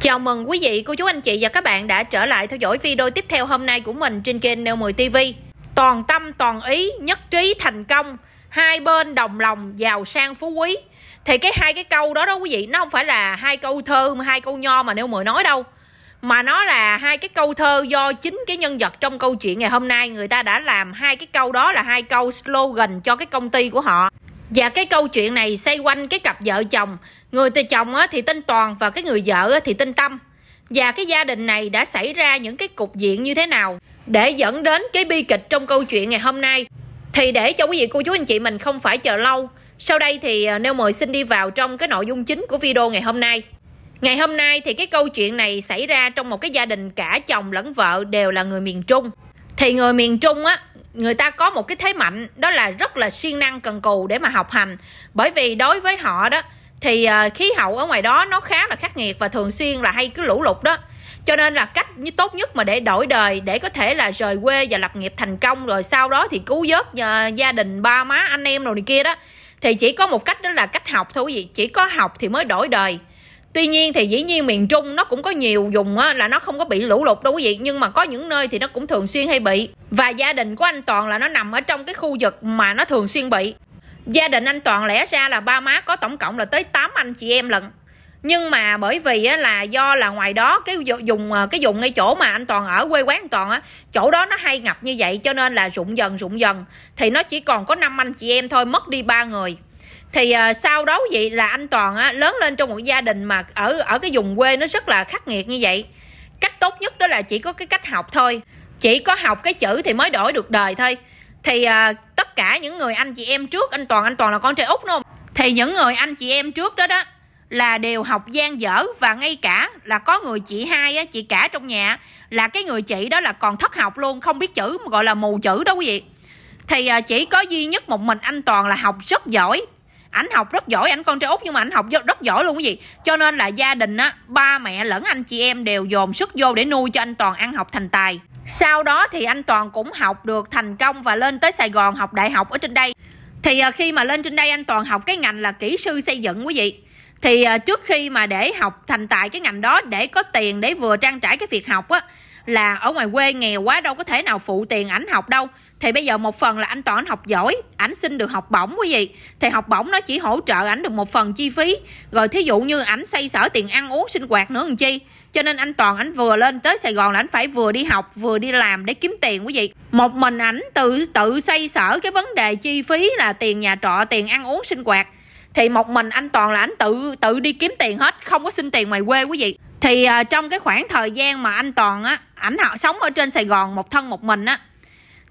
Chào mừng quý vị, cô chú, anh chị và các bạn đã trở lại theo dõi video tiếp theo hôm nay của mình trên kênh Neo 10 TV. Toàn tâm, toàn ý, nhất trí, thành công, hai bên đồng lòng, giàu sang phú quý. Thì cái hai cái câu đó đó quý vị, nó không phải là hai câu thơ, hai câu nho mà Neo 10 nói đâu. Mà nó là hai cái câu thơ do chính cái nhân vật trong câu chuyện ngày hôm nay người ta đã làm hai cái câu đó là hai câu slogan cho cái công ty của họ. Và cái câu chuyện này xoay quanh cái cặp vợ chồng Người từ chồng thì tên Toàn và cái người vợ thì tên Tâm. Và cái gia đình này đã xảy ra những cái cục diện như thế nào để dẫn đến cái bi kịch trong câu chuyện ngày hôm nay. Thì để cho quý vị cô chú anh chị mình không phải chờ lâu. Sau đây thì à, Nêu mời xin đi vào trong cái nội dung chính của video ngày hôm nay. Ngày hôm nay thì cái câu chuyện này xảy ra trong một cái gia đình cả chồng lẫn vợ đều là người miền Trung. Thì người miền Trung á, người ta có một cái thế mạnh đó là rất là siêng năng cần cù để mà học hành. Bởi vì đối với họ đó thì à, khí hậu ở ngoài đó nó khá là khắc nghiệt và thường xuyên là hay cứ lũ lụt đó cho nên là cách như tốt nhất mà để đổi đời để có thể là rời quê và lập nghiệp thành công rồi sau đó thì cứu vớt à, gia đình ba má anh em rồi này kia đó thì chỉ có một cách đó là cách học thôi quý vị chỉ có học thì mới đổi đời tuy nhiên thì dĩ nhiên miền trung nó cũng có nhiều vùng á, là nó không có bị lũ lụt đâu quý vị nhưng mà có những nơi thì nó cũng thường xuyên hay bị và gia đình của anh toàn là nó nằm ở trong cái khu vực mà nó thường xuyên bị gia đình anh toàn lẽ ra là ba má có tổng cộng là tới 8 anh chị em lận nhưng mà bởi vì á, là do là ngoài đó cái dùng ờ, cái dùng ngay chỗ mà anh toàn ở quê quán anh toàn á chỗ đó nó hay ngập như vậy cho nên là rụng dần rụng dần thì nó chỉ còn có năm anh chị em thôi mất đi ba người thì à, sau đó vậy là anh toàn á, lớn lên trong một gia đình mà ở ở cái vùng quê nó rất là khắc nghiệt như vậy cách tốt nhất đó là chỉ có cái cách học thôi chỉ có học cái chữ thì mới đổi được đời thôi thì à, cả những người anh chị em trước anh toàn anh toàn là con trai út đúng thì những người anh chị em trước đó đó là đều học gian dở và ngay cả là có người chị hai á, chị cả trong nhà là cái người chị đó là còn thất học luôn không biết chữ gọi là mù chữ đó quý vị thì à, chỉ có duy nhất một mình anh toàn là học rất giỏi ảnh học rất giỏi ảnh con trai út nhưng mà ảnh học rất giỏi luôn cái gì cho nên là gia đình á ba mẹ lẫn anh chị em đều dồn sức vô để nuôi cho anh toàn ăn học thành tài sau đó thì anh toàn cũng học được thành công và lên tới sài gòn học đại học ở trên đây thì à, khi mà lên trên đây anh toàn học cái ngành là kỹ sư xây dựng quý vị thì à, trước khi mà để học thành tài cái ngành đó để có tiền để vừa trang trải cái việc học á là ở ngoài quê nghèo quá đâu có thể nào phụ tiền ảnh học đâu thì bây giờ một phần là anh toàn học giỏi ảnh xin được học bổng quý vị thì học bổng nó chỉ hỗ trợ ảnh được một phần chi phí rồi thí dụ như ảnh xây sở tiền ăn uống sinh hoạt nữa làm chi cho nên anh toàn anh vừa lên tới sài gòn là anh phải vừa đi học vừa đi làm để kiếm tiền quý vị một mình ảnh tự tự xoay sở cái vấn đề chi phí là tiền nhà trọ tiền ăn uống sinh hoạt thì một mình anh toàn là anh tự tự đi kiếm tiền hết không có xin tiền ngoài quê quý vị thì uh, trong cái khoảng thời gian mà anh toàn á ảnh họ sống ở trên sài gòn một thân một mình á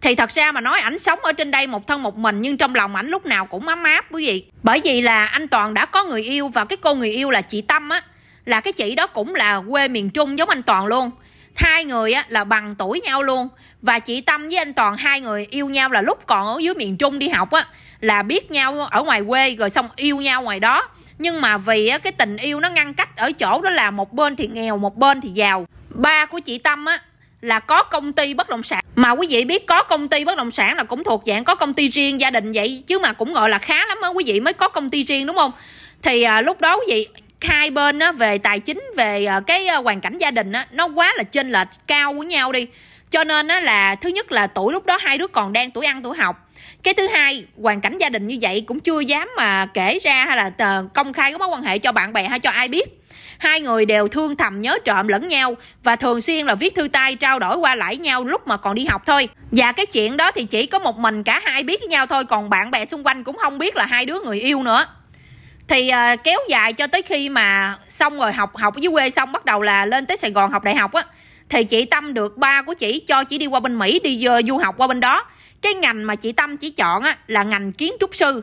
thì thật ra mà nói ảnh sống ở trên đây một thân một mình nhưng trong lòng ảnh lúc nào cũng ấm áp quý vị bởi vì là anh toàn đã có người yêu và cái cô người yêu là chị tâm á là cái chị đó cũng là quê miền Trung giống anh Toàn luôn hai người á, là bằng tuổi nhau luôn và chị Tâm với anh Toàn hai người yêu nhau là lúc còn ở dưới miền Trung đi học á là biết nhau ở ngoài quê rồi xong yêu nhau ngoài đó nhưng mà vì á, cái tình yêu nó ngăn cách ở chỗ đó là một bên thì nghèo một bên thì giàu ba của chị Tâm á là có công ty bất động sản mà quý vị biết có công ty bất động sản là cũng thuộc dạng có công ty riêng gia đình vậy chứ mà cũng gọi là khá lắm á quý vị mới có công ty riêng đúng không thì à, lúc đó quý vị hai bên á, về tài chính về ờ, cái ờ, hoàn cảnh gia đình á, nó quá là chênh lệch cao với nhau đi cho nên á, là thứ nhất là tuổi lúc đó hai đứa còn đang tuổi ăn tuổi học cái thứ hai hoàn cảnh gia đình như vậy cũng chưa dám mà kể ra hay là ờ, công khai cái mối quan hệ cho bạn bè hay cho ai biết hai người đều thương thầm nhớ trộm lẫn nhau và thường xuyên là viết thư tay trao đổi qua lại nhau lúc mà còn đi học thôi và cái chuyện đó thì chỉ có một mình cả hai biết với nhau thôi còn bạn bè xung quanh cũng không biết là hai đứa người yêu nữa thì à, kéo dài cho tới khi mà xong rồi học học dưới quê xong bắt đầu là lên tới sài gòn học đại học á thì chị tâm được ba của chị cho chị đi qua bên mỹ đi uh, du học qua bên đó cái ngành mà chị tâm chỉ chọn á là ngành kiến trúc sư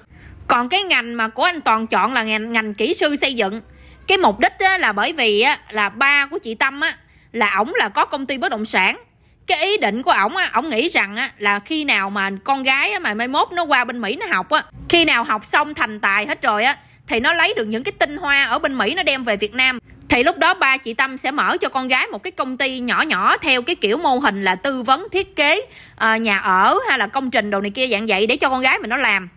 còn cái ngành mà của anh toàn chọn là ngành ngành kỹ sư xây dựng cái mục đích á, là bởi vì á, là ba của chị tâm á là ổng là có công ty bất động sản cái ý định của ổng á ổng nghĩ rằng á là khi nào mà con gái á mà mai mốt nó qua bên mỹ nó học á khi nào học xong thành tài hết rồi á thì nó lấy được những cái tinh hoa ở bên Mỹ nó đem về Việt Nam thì lúc đó ba chị Tâm sẽ mở cho con gái một cái công ty nhỏ nhỏ theo cái kiểu mô hình là tư vấn thiết kế uh, nhà ở hay là công trình đồ này kia dạng vậy để cho con gái mình nó làm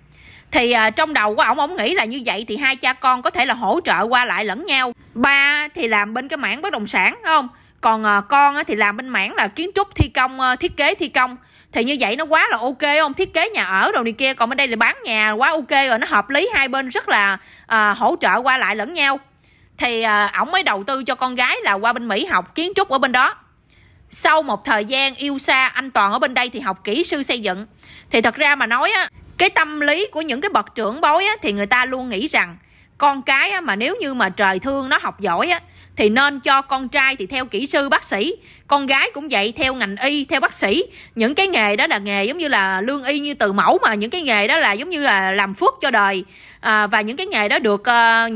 thì uh, trong đầu của ông ông nghĩ là như vậy thì hai cha con có thể là hỗ trợ qua lại lẫn nhau ba thì làm bên cái mảng bất động sản đúng không còn uh, con thì làm bên mảng là kiến trúc thi công uh, thiết kế thi công thì như vậy nó quá là ok không thiết kế nhà ở đồ này kia còn bên đây là bán nhà quá ok rồi nó hợp lý hai bên rất là à, hỗ trợ qua lại lẫn nhau thì à, ổng mới đầu tư cho con gái là qua bên mỹ học kiến trúc ở bên đó sau một thời gian yêu xa anh toàn ở bên đây thì học kỹ sư xây dựng thì thật ra mà nói á cái tâm lý của những cái bậc trưởng bối á, thì người ta luôn nghĩ rằng con cái á, mà nếu như mà trời thương nó học giỏi á, thì nên cho con trai thì theo kỹ sư bác sĩ con gái cũng vậy theo ngành y theo bác sĩ những cái nghề đó là nghề giống như là lương y như từ mẫu mà những cái nghề đó là giống như là làm phước cho đời à, và những cái nghề đó được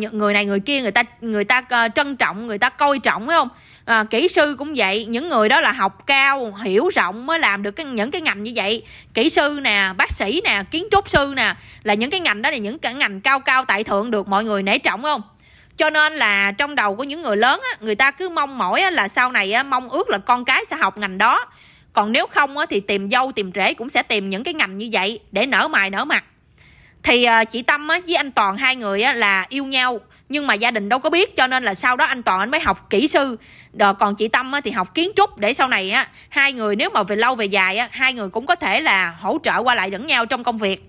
uh, người này người kia người ta người ta uh, trân trọng người ta coi trọng phải không à, kỹ sư cũng vậy những người đó là học cao hiểu rộng mới làm được cái, những cái ngành như vậy kỹ sư nè bác sĩ nè kiến trúc sư nè là những cái ngành đó là những cái ngành cao cao tại thượng được mọi người nể trọng không cho nên là trong đầu của những người lớn á, người ta cứ mong mỏi á, là sau này á, mong ước là con cái sẽ học ngành đó còn nếu không á, thì tìm dâu tìm rể cũng sẽ tìm những cái ngành như vậy để nở mài nở mặt thì à, chị tâm á, với anh toàn hai người á, là yêu nhau nhưng mà gia đình đâu có biết cho nên là sau đó anh toàn anh mới học kỹ sư rồi còn chị tâm á, thì học kiến trúc để sau này á, hai người nếu mà về lâu về dài á, hai người cũng có thể là hỗ trợ qua lại lẫn nhau trong công việc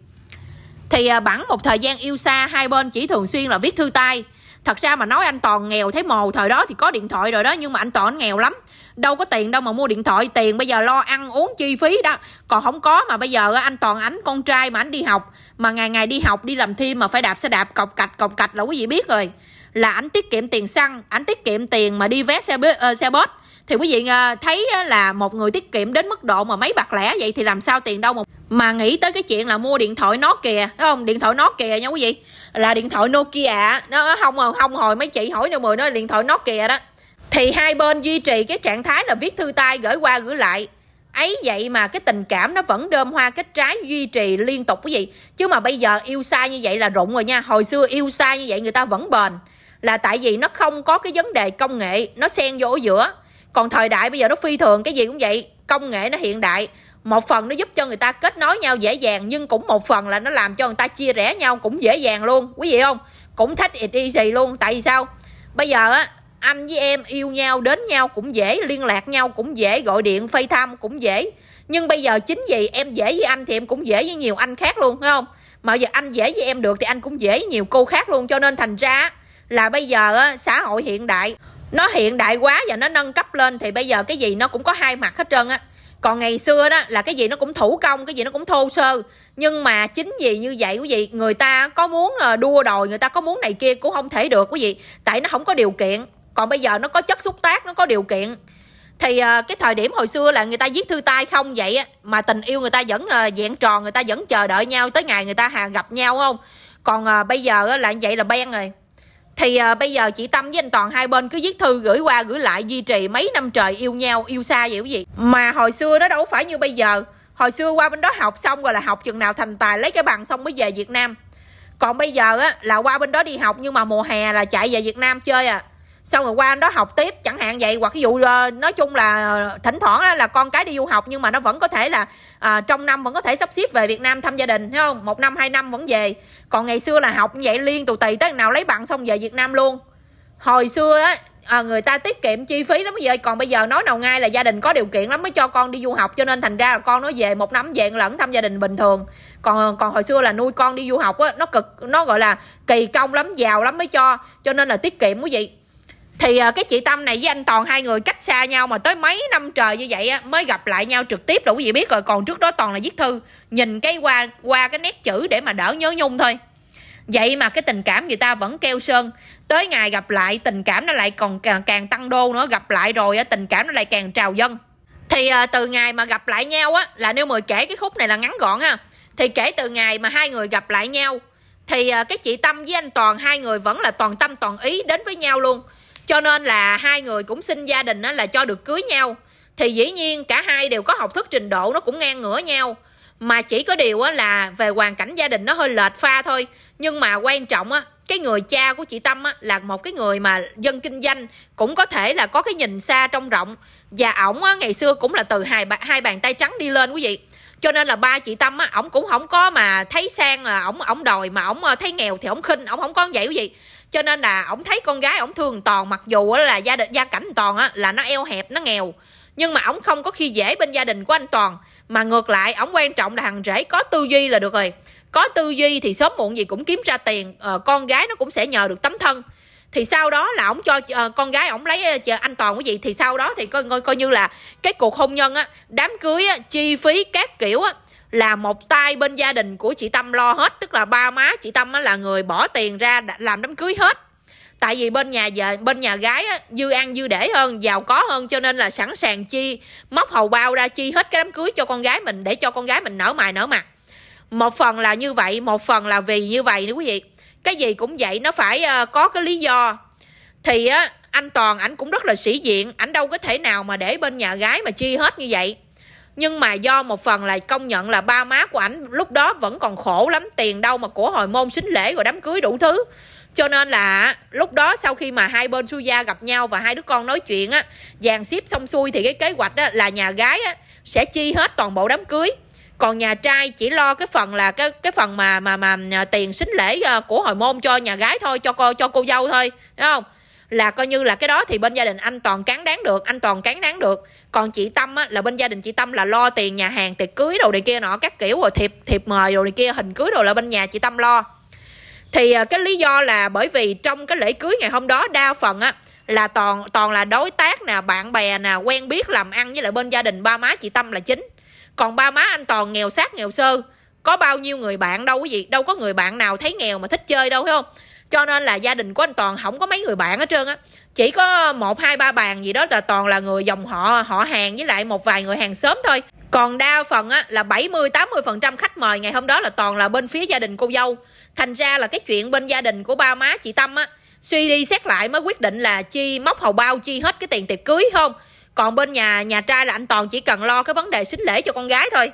thì à, bẵng một thời gian yêu xa hai bên chỉ thường xuyên là viết thư tay thật ra mà nói anh toàn nghèo thấy mồ thời đó thì có điện thoại rồi đó nhưng mà anh toàn nghèo lắm đâu có tiền đâu mà mua điện thoại tiền bây giờ lo ăn uống chi phí đó còn không có mà bây giờ anh toàn ánh con trai mà anh đi học mà ngày ngày đi học đi làm thêm mà phải đạp xe đạp cọc cạch cọc cạch là quý vị biết rồi là ảnh tiết kiệm tiền xăng ảnh tiết kiệm tiền mà đi vé xe uh, xe bus thì quý vị ờ, thấy là một người tiết kiệm đến mức độ mà mấy bạc lẻ vậy thì làm sao tiền đâu mà mà nghĩ tới cái chuyện là mua điện thoại Nokia đúng không điện thoại nó Nokia nha quý vị là điện thoại Nokia nó không không hồi mấy chị hỏi nêu mười nói điện thoại nó Nokia đó thì hai bên duy trì cái trạng thái là viết thư tay gửi qua gửi lại ấy vậy mà cái tình cảm nó vẫn đơm hoa kết trái duy trì liên tục quý vị chứ mà bây giờ yêu sai như vậy là rụng rồi nha hồi xưa yêu sai như vậy người ta vẫn bền là tại vì nó không có cái vấn đề công nghệ nó xen vô ở giữa còn thời đại bây giờ nó phi thường cái gì cũng vậy công nghệ nó hiện đại một phần nó giúp cho người ta kết nối nhau dễ dàng nhưng cũng một phần là nó làm cho người ta chia rẽ nhau cũng dễ dàng luôn quý vị không cũng thích it easy luôn tại vì sao bây giờ á anh với em yêu nhau đến nhau cũng dễ liên lạc nhau cũng dễ gọi điện phay thăm cũng dễ nhưng bây giờ chính vì em dễ với anh thì em cũng dễ với nhiều anh khác luôn phải không mà giờ anh dễ với em được thì anh cũng dễ với nhiều cô khác luôn cho nên thành ra là bây giờ á, xã hội hiện đại nó hiện đại quá và nó nâng cấp lên thì bây giờ cái gì nó cũng có hai mặt hết trơn á còn ngày xưa đó là cái gì nó cũng thủ công cái gì nó cũng thô sơ nhưng mà chính vì như vậy quý vị người ta có muốn ờ, đua đòi người ta có muốn này kia cũng không thể được quý vị tại nó không có điều kiện còn bây giờ nó có chất xúc tác nó có điều kiện thì ờ, cái thời điểm hồi xưa là người ta viết thư tay không vậy mà tình yêu người ta vẫn vẹn ờ, tròn người ta vẫn chờ đợi nhau tới ngày người ta hà gặp nhau không còn bây giờ là vậy là ben rồi thì uh, bây giờ chị tâm với anh toàn hai bên cứ viết thư gửi qua gửi lại duy trì mấy năm trời yêu nhau yêu xa vậy quý vị mà hồi xưa nó đâu phải như bây giờ hồi xưa qua bên đó học xong rồi là học chừng nào thành tài lấy cái bằng xong mới về việt nam còn bây giờ á là qua bên đó đi học nhưng mà mùa hè là chạy về việt nam chơi à xong rồi qua anh đó học tiếp chẳng hạn vậy hoặc ví dụ ờ, nói chung là thỉnh thoảng là con cái đi du học nhưng mà nó vẫn có thể là à, trong năm vẫn có thể sắp xếp về Việt Nam thăm gia đình thấy không một năm hai năm vẫn về còn ngày xưa là học như vậy liên tù tì tới nào lấy bằng xong về Việt Nam luôn hồi xưa á à, người ta tiết kiệm chi phí lắm bây giờ còn bây giờ nói nào ngay là gia đình có điều kiện lắm mới cho con đi du học cho nên thành ra là con nó về một năm về lẫn thăm gia đình bình thường còn còn hồi xưa là nuôi con đi du học á nó cực nó gọi là kỳ công lắm giàu lắm mới cho cho nên là tiết kiệm quý vị thì à, cái chị tâm này với anh toàn hai người cách xa nhau mà tới mấy năm trời như vậy á, mới gặp lại nhau trực tiếp đủ quý vị biết rồi còn trước đó toàn là viết thư nhìn cái qua qua cái nét chữ để mà đỡ nhớ nhung thôi vậy mà cái tình cảm người ta vẫn keo sơn tới ngày gặp lại tình cảm nó lại còn càng, càng tăng đô nữa gặp lại rồi á, tình cảm nó lại càng trào dân thì à, từ ngày mà gặp lại nhau á là nếu mười kể cái khúc này là ngắn gọn ha thì kể từ ngày mà hai người gặp lại nhau thì à, cái chị tâm với anh toàn hai người vẫn là toàn tâm toàn ý đến với nhau luôn cho nên là hai người cũng xin gia đình là cho được cưới nhau thì dĩ nhiên cả hai đều có học thức trình độ nó cũng ngang ngửa nhau mà chỉ có điều là về hoàn cảnh gia đình nó hơi lệch pha thôi nhưng mà quan trọng á cái người cha của chị tâm á là một cái người mà dân kinh doanh cũng có thể là có cái nhìn xa trong rộng và ổng á ngày xưa cũng là từ hai hai bàn tay trắng đi lên quý vị cho nên là ba chị tâm á ổng cũng không có mà thấy sang là ổng ổng đòi mà ổng ờ, thấy nghèo thì ổng khinh ổng không có như vậy quý vị cho nên là ổng thấy con gái ổng thương toàn mặc dù là gia đình gia cảnh toàn á là nó eo hẹp nó nghèo nhưng mà ổng không có khi dễ bên gia đình của anh toàn mà ngược lại ổng quan trọng là thằng rể có tư duy là được rồi có tư duy thì sớm muộn gì cũng kiếm ra tiền ờ, con gái nó cũng sẽ nhờ được tấm thân thì sau đó là ổng cho uh, con gái ổng lấy uh, anh toàn cái gì thì sau đó thì coi coi coi như là cái cuộc hôn nhân á đám cưới á chi phí các kiểu á là một tay bên gia đình của chị Tâm lo hết tức là ba má chị Tâm là người bỏ tiền ra làm đám cưới hết tại vì bên nhà vợ bên nhà gái á, dư ăn dư để hơn giàu có hơn cho nên là sẵn sàng chi móc hầu bao ra chi hết cái đám cưới cho con gái mình để cho con gái mình nở mày nở mặt một phần là như vậy một phần là vì như vậy nữa quý vị cái gì cũng vậy nó phải uh, có cái lý do thì á anh toàn ảnh cũng rất là sĩ diện ảnh đâu có thể nào mà để bên nhà gái mà chi hết như vậy nhưng mà do một phần là công nhận là ba má của ảnh lúc đó vẫn còn khổ lắm tiền đâu mà của hồi môn xính lễ rồi đám cưới đủ thứ cho nên là lúc đó sau khi mà hai bên suy Suya gặp nhau và hai đứa con nói chuyện á dàn xếp xong xuôi thì cái kế hoạch á, là nhà gái á, sẽ chi hết toàn bộ đám cưới còn nhà trai chỉ lo cái phần là cái cái phần mà mà mà à, tiền xính lễ à, của hồi môn cho nhà gái thôi cho cô cho cô dâu thôi đúng không là coi như là cái đó thì bên gia đình anh toàn cán đáng được anh toàn cán đáng được còn chị tâm á, là bên gia đình chị tâm là lo tiền nhà hàng tiệc cưới đồ này kia nọ các kiểu rồi thiệp thiệp mời đồ này kia hình cưới đồ là bên nhà chị tâm lo thì à, cái lý do là bởi vì trong cái lễ cưới ngày hôm đó đa phần á là toàn toàn là đối tác nè bạn bè nè quen biết làm ăn với lại bên gia đình ba má chị tâm là chính còn ba má anh toàn nghèo sát nghèo sơ có bao nhiêu người bạn đâu quý vị đâu có người bạn nào thấy nghèo mà thích chơi đâu phải không cho nên là gia đình của anh toàn không có mấy người bạn hết trơn á chỉ có một hai ba bàn gì đó là toàn là người dòng họ họ hàng với lại một vài người hàng xóm thôi còn đa phần á, là 70 80 phần trăm khách mời ngày hôm đó là toàn là bên phía gia đình cô dâu thành ra là cái chuyện bên gia đình của ba má chị tâm á suy đi xét lại mới quyết định là chi móc hầu bao chi hết cái tiền tiệc cưới không còn bên nhà nhà trai là anh toàn chỉ cần lo cái vấn đề xính lễ cho con gái thôi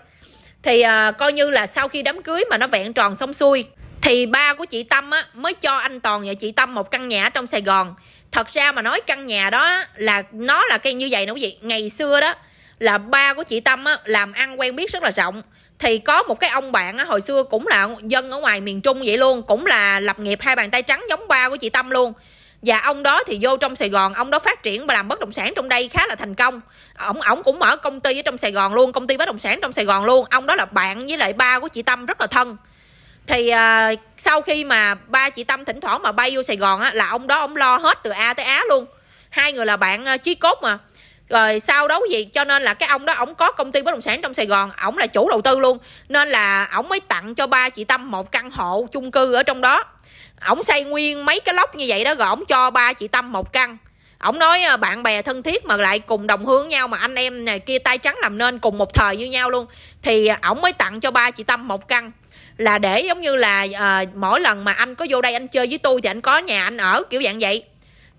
thì à, coi như là sau khi đám cưới mà nó vẹn tròn xong xuôi thì ba của chị tâm á mới cho anh toàn và chị tâm một căn nhà ở trong sài gòn thật ra mà nói căn nhà đó là nó là cái như vậy nè quý vị ngày xưa đó là ba của chị tâm á làm ăn quen biết rất là rộng thì có một cái ông bạn á, hồi xưa cũng là dân ở ngoài miền trung vậy luôn cũng là lập nghiệp hai bàn tay trắng giống ba của chị tâm luôn và ông đó thì vô trong Sài Gòn ông đó phát triển và làm bất động sản trong đây khá là thành công ổng ổng cũng mở công ty ở trong Sài Gòn luôn công ty bất động sản trong Sài Gòn luôn ông đó là bạn với lại ba của chị Tâm rất là thân thì à, sau khi mà ba chị tâm thỉnh thoảng mà bay vô sài gòn á là ông đó ông lo hết từ a tới á luôn hai người là bạn à, chí cốt mà rồi sau đó gì cho nên là cái ông đó ổng có công ty bất động sản trong sài gòn ổng là chủ đầu tư luôn nên là ổng mới tặng cho ba chị tâm một căn hộ chung cư ở trong đó ổng xây nguyên mấy cái lốc như vậy đó rồi ổng cho ba chị tâm một căn ổng nói à, bạn bè thân thiết mà lại cùng đồng hương nhau mà anh em này kia tay trắng làm nên cùng một thời như nhau luôn thì à, ổng mới tặng cho ba chị tâm một căn là để giống như là uh, mỗi lần mà anh có vô đây anh chơi với tôi thì anh có nhà anh ở kiểu dạng vậy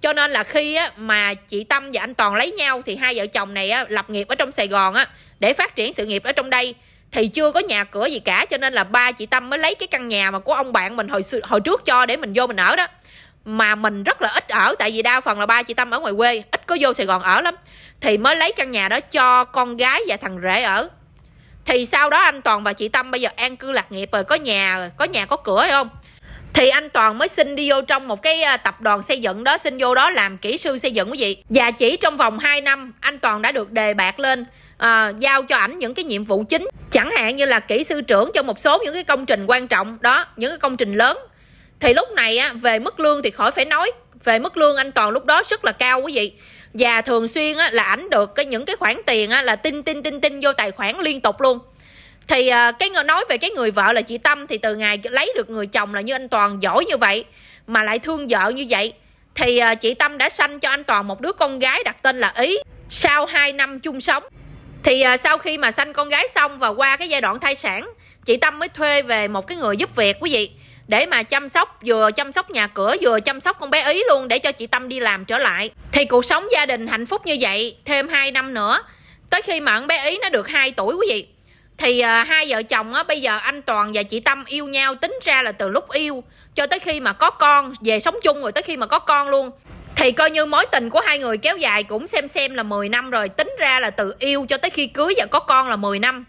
cho nên là khi á, mà chị tâm và anh toàn lấy nhau thì hai vợ chồng này á, lập nghiệp ở trong sài gòn á, để phát triển sự nghiệp ở trong đây thì chưa có nhà cửa gì cả cho nên là ba chị tâm mới lấy cái căn nhà mà của ông bạn mình hồi hồi trước cho để mình vô mình ở đó mà mình rất là ít ở tại vì đa phần là ba chị tâm ở ngoài quê ít có vô sài gòn ở lắm thì mới lấy căn nhà đó cho con gái và thằng rể ở thì sau đó anh toàn và chị tâm bây giờ an cư lạc nghiệp rồi có nhà rồi có nhà có cửa hay không thì anh Toàn mới xin đi vô trong một cái à, tập đoàn xây dựng đó xin vô đó làm kỹ sư xây dựng quý vị và chỉ trong vòng 2 năm anh Toàn đã được đề bạt lên à, giao cho ảnh những cái nhiệm vụ chính chẳng hạn như là kỹ sư trưởng cho một số những cái công trình quan trọng đó những cái công trình lớn thì lúc này á, về mức lương thì khỏi phải nói về mức lương anh Toàn lúc đó rất là cao quý vị và thường xuyên á, là ảnh được cái những cái khoản tiền á, là tin tin tin tin vô tài khoản liên tục luôn thì à, cái người nói về cái người vợ là chị tâm thì từ ngày lấy được người chồng là như anh toàn giỏi như vậy mà lại thương vợ như vậy thì à, chị tâm đã sanh cho anh toàn một đứa con gái đặt tên là ý sau 2 năm chung sống thì à, sau khi mà sanh con gái xong và qua cái giai đoạn thai sản chị tâm mới thuê về một cái người giúp việc quý vị để mà chăm sóc vừa chăm sóc nhà cửa vừa chăm sóc con bé ý luôn để cho chị tâm đi làm trở lại thì cuộc sống gia đình hạnh phúc như vậy thêm 2 năm nữa tới khi mà con bé ý nó được 2 tuổi quý vị thì à, hai vợ chồng á bây giờ anh toàn và chị tâm yêu nhau tính ra là từ lúc yêu cho tới khi mà có con về sống chung rồi tới khi mà có con luôn thì coi như mối tình của hai người kéo dài cũng xem xem là 10 năm rồi tính ra là từ yêu cho tới khi cưới và có con là 10 năm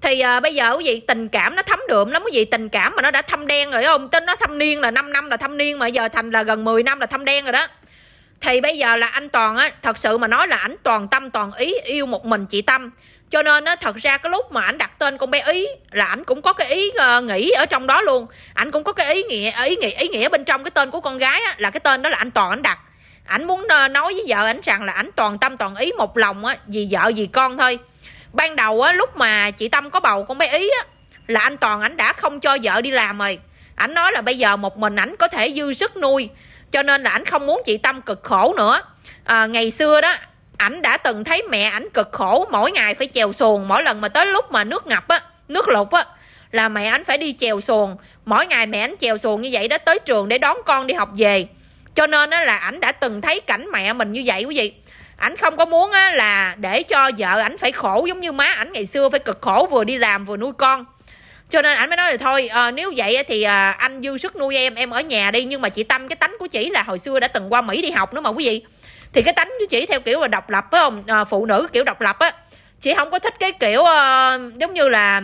thì à, bây giờ quý vị tình cảm nó thấm đượm lắm quý vị tình cảm mà nó đã thâm đen rồi không tính nó thâm niên là 5 năm là thâm niên mà giờ thành là gần 10 năm là thâm đen rồi đó thì bây giờ là anh toàn á thật sự mà nói là ảnh toàn tâm toàn ý yêu một mình chị tâm cho nên á thật ra cái lúc mà ảnh đặt tên con bé ý là ảnh cũng có cái ý uh, nghĩ ở trong đó luôn ảnh cũng có cái ý nghĩa ý nghĩa ý nghĩa bên trong cái tên của con gái á, là cái tên đó là anh toàn ảnh đặt ảnh muốn ờ, nói với vợ ảnh rằng là ảnh toàn tâm toàn ý một lòng á vì vợ vì con thôi ban đầu á lúc mà chị tâm có bầu con bé ý á là anh toàn ảnh đã không cho vợ đi làm rồi ảnh nói là bây giờ một mình ảnh có thể dư sức nuôi cho nên là ảnh không muốn chị tâm cực khổ nữa à, ngày xưa đó ảnh đã từng thấy mẹ ảnh cực khổ mỗi ngày phải chèo xuồng mỗi lần mà tới lúc mà nước ngập á nước lụt á là mẹ ảnh phải đi chèo xuồng mỗi ngày mẹ ảnh chèo xuồng như vậy đó tới trường để đón con đi học về cho nên á là ảnh đã từng thấy cảnh mẹ mình như vậy quý vị ảnh không có muốn á, là để cho vợ ảnh phải khổ giống như má ảnh ngày xưa phải cực khổ vừa đi làm vừa nuôi con cho nên ảnh mới nói là thôi à, nếu vậy thì à, anh dư sức nuôi em em ở nhà đi nhưng mà chị tâm cái tánh của chị là hồi xưa đã từng qua mỹ đi học nữa mà quý vị thì cái tánh của chị theo kiểu là độc lập phải không à, phụ nữ kiểu độc lập á chị không có thích cái kiểu à, giống như là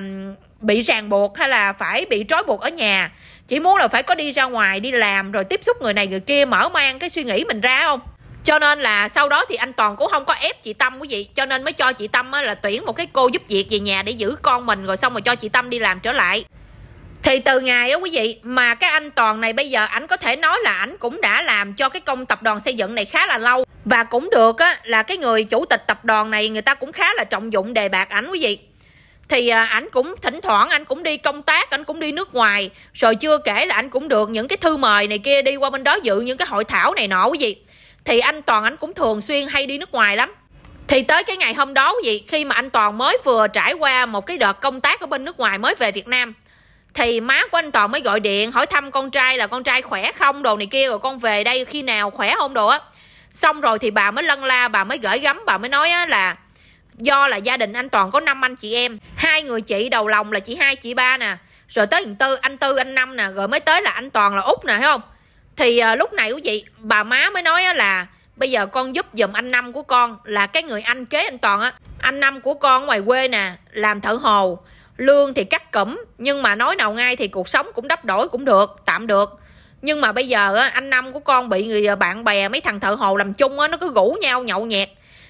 bị ràng buộc hay là phải bị trói buộc ở nhà chỉ muốn là phải có đi ra ngoài đi làm rồi tiếp xúc người này người kia mở mang cái suy nghĩ mình ra không cho nên là sau đó thì anh toàn cũng không có ép chị tâm quý vị cho nên mới cho chị tâm là tuyển một cái cô giúp việc về nhà để giữ con mình rồi xong rồi cho chị tâm đi làm trở lại thì từ ngày á quý vị mà cái anh toàn này bây giờ ảnh có thể nói là ảnh cũng đã làm cho cái công tập đoàn xây dựng này khá là lâu và cũng được á là cái người chủ tịch tập đoàn này người ta cũng khá là trọng dụng đề bạc ảnh quý vị thì à, ảnh cũng thỉnh thoảng anh cũng đi công tác anh cũng đi nước ngoài rồi chưa kể là anh cũng được những cái thư mời này kia đi qua bên đó dự những cái hội thảo này nọ quý vị thì anh toàn anh cũng thường xuyên hay đi nước ngoài lắm thì tới cái ngày hôm đó gì khi mà anh toàn mới vừa trải qua một cái đợt công tác ở bên nước ngoài mới về việt nam thì má của anh toàn mới gọi điện hỏi thăm con trai là con trai khỏe không đồ này kia rồi con về đây khi nào khỏe không đồ á xong rồi thì bà mới lân la bà mới gửi gắm bà mới nói á là do là gia đình anh toàn có năm anh chị em hai người chị đầu lòng là chị hai chị ba nè rồi tới anh tư anh tư anh năm nè rồi mới tới là anh toàn là út nè thấy không thì à, lúc này quý vị bà má mới nói là bây giờ con giúp giùm anh năm của con là cái người anh kế anh toàn á anh năm của con ngoài quê nè làm thợ hồ lương thì cắt cẩm nhưng mà nói nào ngay thì cuộc sống cũng đắp đổi cũng được tạm được nhưng mà bây giờ á, anh năm của con bị người ờ, bạn bè mấy thằng thợ hồ làm chung á nó cứ rủ nhau nhậu nhẹt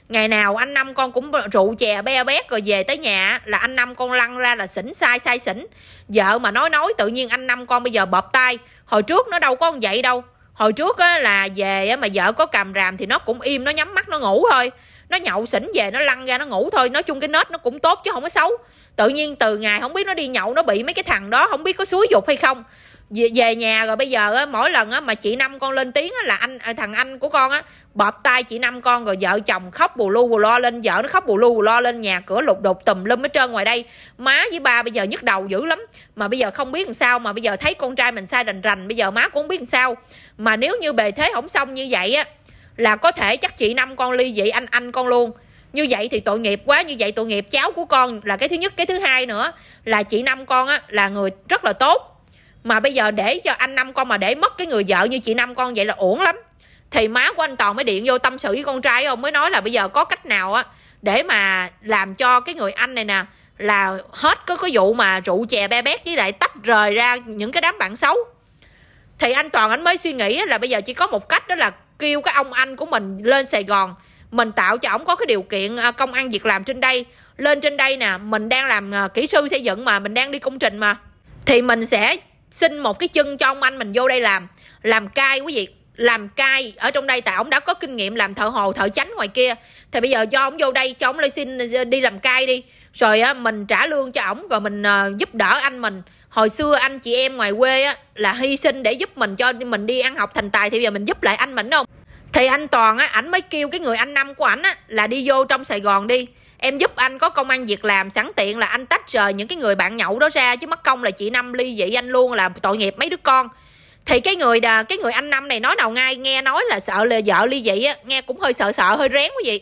ngày nào anh năm con cũng rượu chè be bét rồi về tới nhà là anh năm con lăn ra là xỉn sai sai xỉn vợ mà nói nói tự nhiên anh năm con bây giờ bợp tay hồi trước nó đâu có như vậy đâu hồi trước á, là về á, mà vợ có càm ràm thì nó cũng im nó nhắm mắt nó ngủ thôi nó nhậu xỉn về nó lăn ra nó ngủ thôi nói chung cái nết nó cũng tốt chứ không có xấu tự nhiên từ ngày không biết nó đi nhậu nó bị mấy cái thằng đó không biết có suối dục hay không về, về nhà rồi bây giờ á, mỗi lần á, mà chị năm con lên tiếng á, là anh à, thằng anh của con á bọp tay chị năm con rồi vợ chồng khóc bù lu bù lo lên vợ nó khóc bù lu bù lo lên nhà cửa lục đục tùm lum hết trơn ngoài đây má với ba bây giờ nhức đầu dữ lắm mà bây giờ không biết làm sao mà bây giờ thấy con trai mình sai rành rành bây giờ má cũng không biết làm sao mà nếu như bề thế không xong như vậy á là có thể chắc chị năm con ly dị anh anh con luôn như vậy thì tội nghiệp quá như vậy tội nghiệp cháu của con là cái thứ nhất cái thứ hai nữa là chị năm con á là người rất là tốt mà bây giờ để cho anh năm con mà để mất cái người vợ như chị năm con vậy là uổng lắm thì má của anh toàn mới điện vô tâm sự với con trai ông mới nói là bây giờ có cách nào á để mà làm cho cái người anh này nè là hết có cái vụ mà rượu chè be bét với lại tách rời ra những cái đám bạn xấu thì anh toàn anh mới suy nghĩ là bây giờ chỉ có một cách đó là kêu cái ông anh của mình lên sài gòn mình tạo cho ổng có cái điều kiện à, công ăn việc làm trên đây lên trên đây nè mình đang làm à, kỹ sư xây dựng mà mình đang đi công trình mà thì mình sẽ xin một cái chân cho ông anh mình vô đây làm làm cai quý vị làm cai ở trong đây tại ông đã có kinh nghiệm làm thợ hồ thợ chánh ngoài kia thì bây giờ cho ông vô đây cho ông lấy xin đi làm cai đi rồi á, mình trả lương cho ổng rồi mình ờ, giúp đỡ anh mình hồi xưa anh chị em ngoài quê á, là hy sinh để giúp mình cho mình đi ăn học thành tài thì bây giờ mình giúp lại anh mình không thì anh toàn á ảnh mới kêu cái người anh năm của ảnh á là đi vô trong sài gòn đi em giúp anh có công ăn việc làm sẵn tiện là anh tách rời những cái người bạn nhậu đó ra chứ mất công là chị năm ly dị anh luôn là tội nghiệp mấy đứa con thì cái người đà, cái người anh năm này nói đầu ngay nghe nói là sợ là vợ ly dị á nghe cũng hơi sợ sợ hơi rén quý vị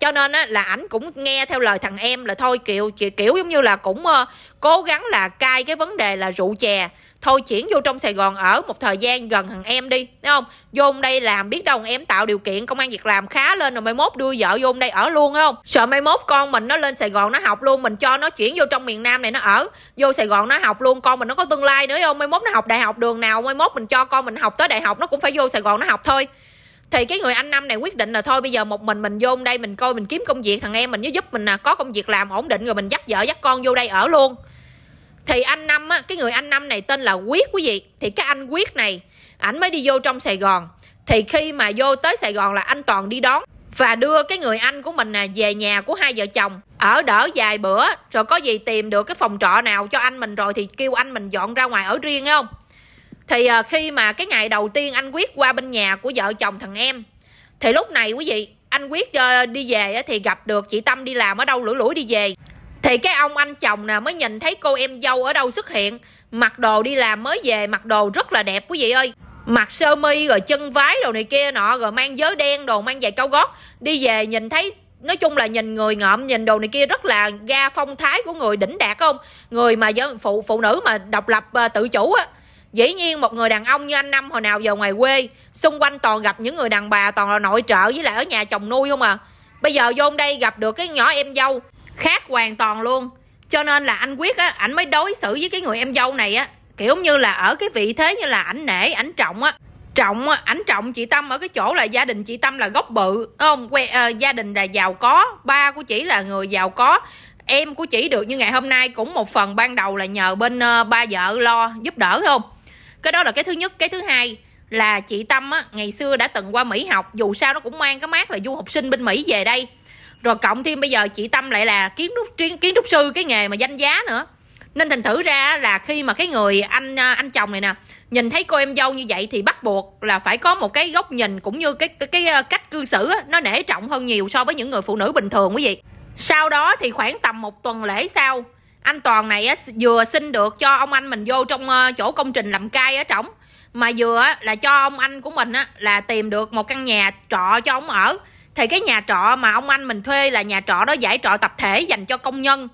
cho nên á, là ảnh cũng nghe theo lời thằng em là thôi kiểu kiểu giống như là cũng uh, cố gắng là cai cái vấn đề là rượu chè thôi chuyển vô trong Sài Gòn ở một thời gian gần thằng em đi thấy không vô đây làm biết đâu em tạo điều kiện công an việc làm khá lên rồi mai mốt đưa vợ vô đây ở luôn thấy không sợ mai mốt con mình nó lên Sài Gòn nó học luôn mình cho nó chuyển vô trong miền Nam này nó ở vô Sài Gòn nó học luôn con mình nó có tương lai nữa không mai mốt nó học đại học đường nào mai mốt mình cho con mình học tới đại học nó cũng phải vô Sài Gòn nó học thôi thì cái người anh năm này quyết định là thôi bây giờ một mình mình vô đây mình coi mình kiếm công việc thằng em mình nhớ giúp mình nè có công việc làm ổn định rồi mình dắt vợ dắt con vô đây ở luôn thì anh năm á cái người anh năm này tên là quyết quý vị thì cái anh quyết này ảnh mới đi vô trong sài gòn thì khi mà vô tới sài gòn là anh toàn đi đón và đưa cái người anh của mình nè về nhà của hai vợ chồng ở đỡ vài bữa rồi có gì tìm được cái phòng trọ nào cho anh mình rồi thì kêu anh mình dọn ra ngoài ở riêng không thì à, khi mà cái ngày đầu tiên anh quyết qua bên nhà của vợ chồng thằng em thì lúc này quý vị anh quyết ờ, đi về thì gặp được chị tâm đi làm ở đâu lủi lủi đi về thì cái ông anh chồng nào mới nhìn thấy cô em dâu ở đâu xuất hiện mặc đồ đi làm mới về mặc đồ rất là đẹp quý vị ơi mặc sơ mi rồi chân váy đồ này kia nọ rồi mang giới đen đồ mang giày cao gót đi về nhìn thấy nói chung là nhìn người ngợm nhìn đồ này kia rất là ga phong thái của người đỉnh đạt không người mà phụ phụ nữ mà độc lập ờ, tự chủ á dĩ nhiên một người đàn ông như anh năm hồi nào vào ngoài quê xung quanh toàn gặp những người đàn bà toàn là nội trợ với lại ở nhà chồng nuôi không à bây giờ vô đây gặp được cái nhỏ em dâu khác hoàn toàn luôn cho nên là anh quyết á ảnh mới đối xử với cái người em dâu này á kiểu như là ở cái vị thế như là ảnh nể ảnh trọng á trọng á, ảnh trọng chị tâm ở cái chỗ là gia đình chị tâm là gốc bự không que à, gia đình là giàu có ba của chị là người giàu có em của chị được như ngày hôm nay cũng một phần ban đầu là nhờ bên uh, ba vợ lo giúp đỡ không cái đó là cái thứ nhất cái thứ hai là chị tâm á ngày xưa đã từng qua mỹ học dù sao nó cũng mang cái mát là du học sinh bên mỹ về đây rồi cộng thêm bây giờ chị tâm lại là kiến trúc kiến trúc sư cái nghề mà danh giá nữa nên thành thử ra là khi mà cái người anh à, anh chồng này nè nhìn thấy cô em dâu như vậy thì bắt buộc là phải có một cái góc nhìn cũng như cái cái, cái à, cách cư xử nó nể trọng hơn nhiều so với những người phụ nữ bình thường quý vị sau đó thì khoảng tầm một tuần lễ sau anh toàn này vừa xin được cho ông anh mình vô trong à, chỗ công trình làm cai ở trỏng mà vừa là cho ông anh của mình á, là tìm được một căn nhà trọ cho ông ở thì cái nhà trọ mà ông anh mình thuê là nhà trọ đó giải trọ tập thể dành cho công nhân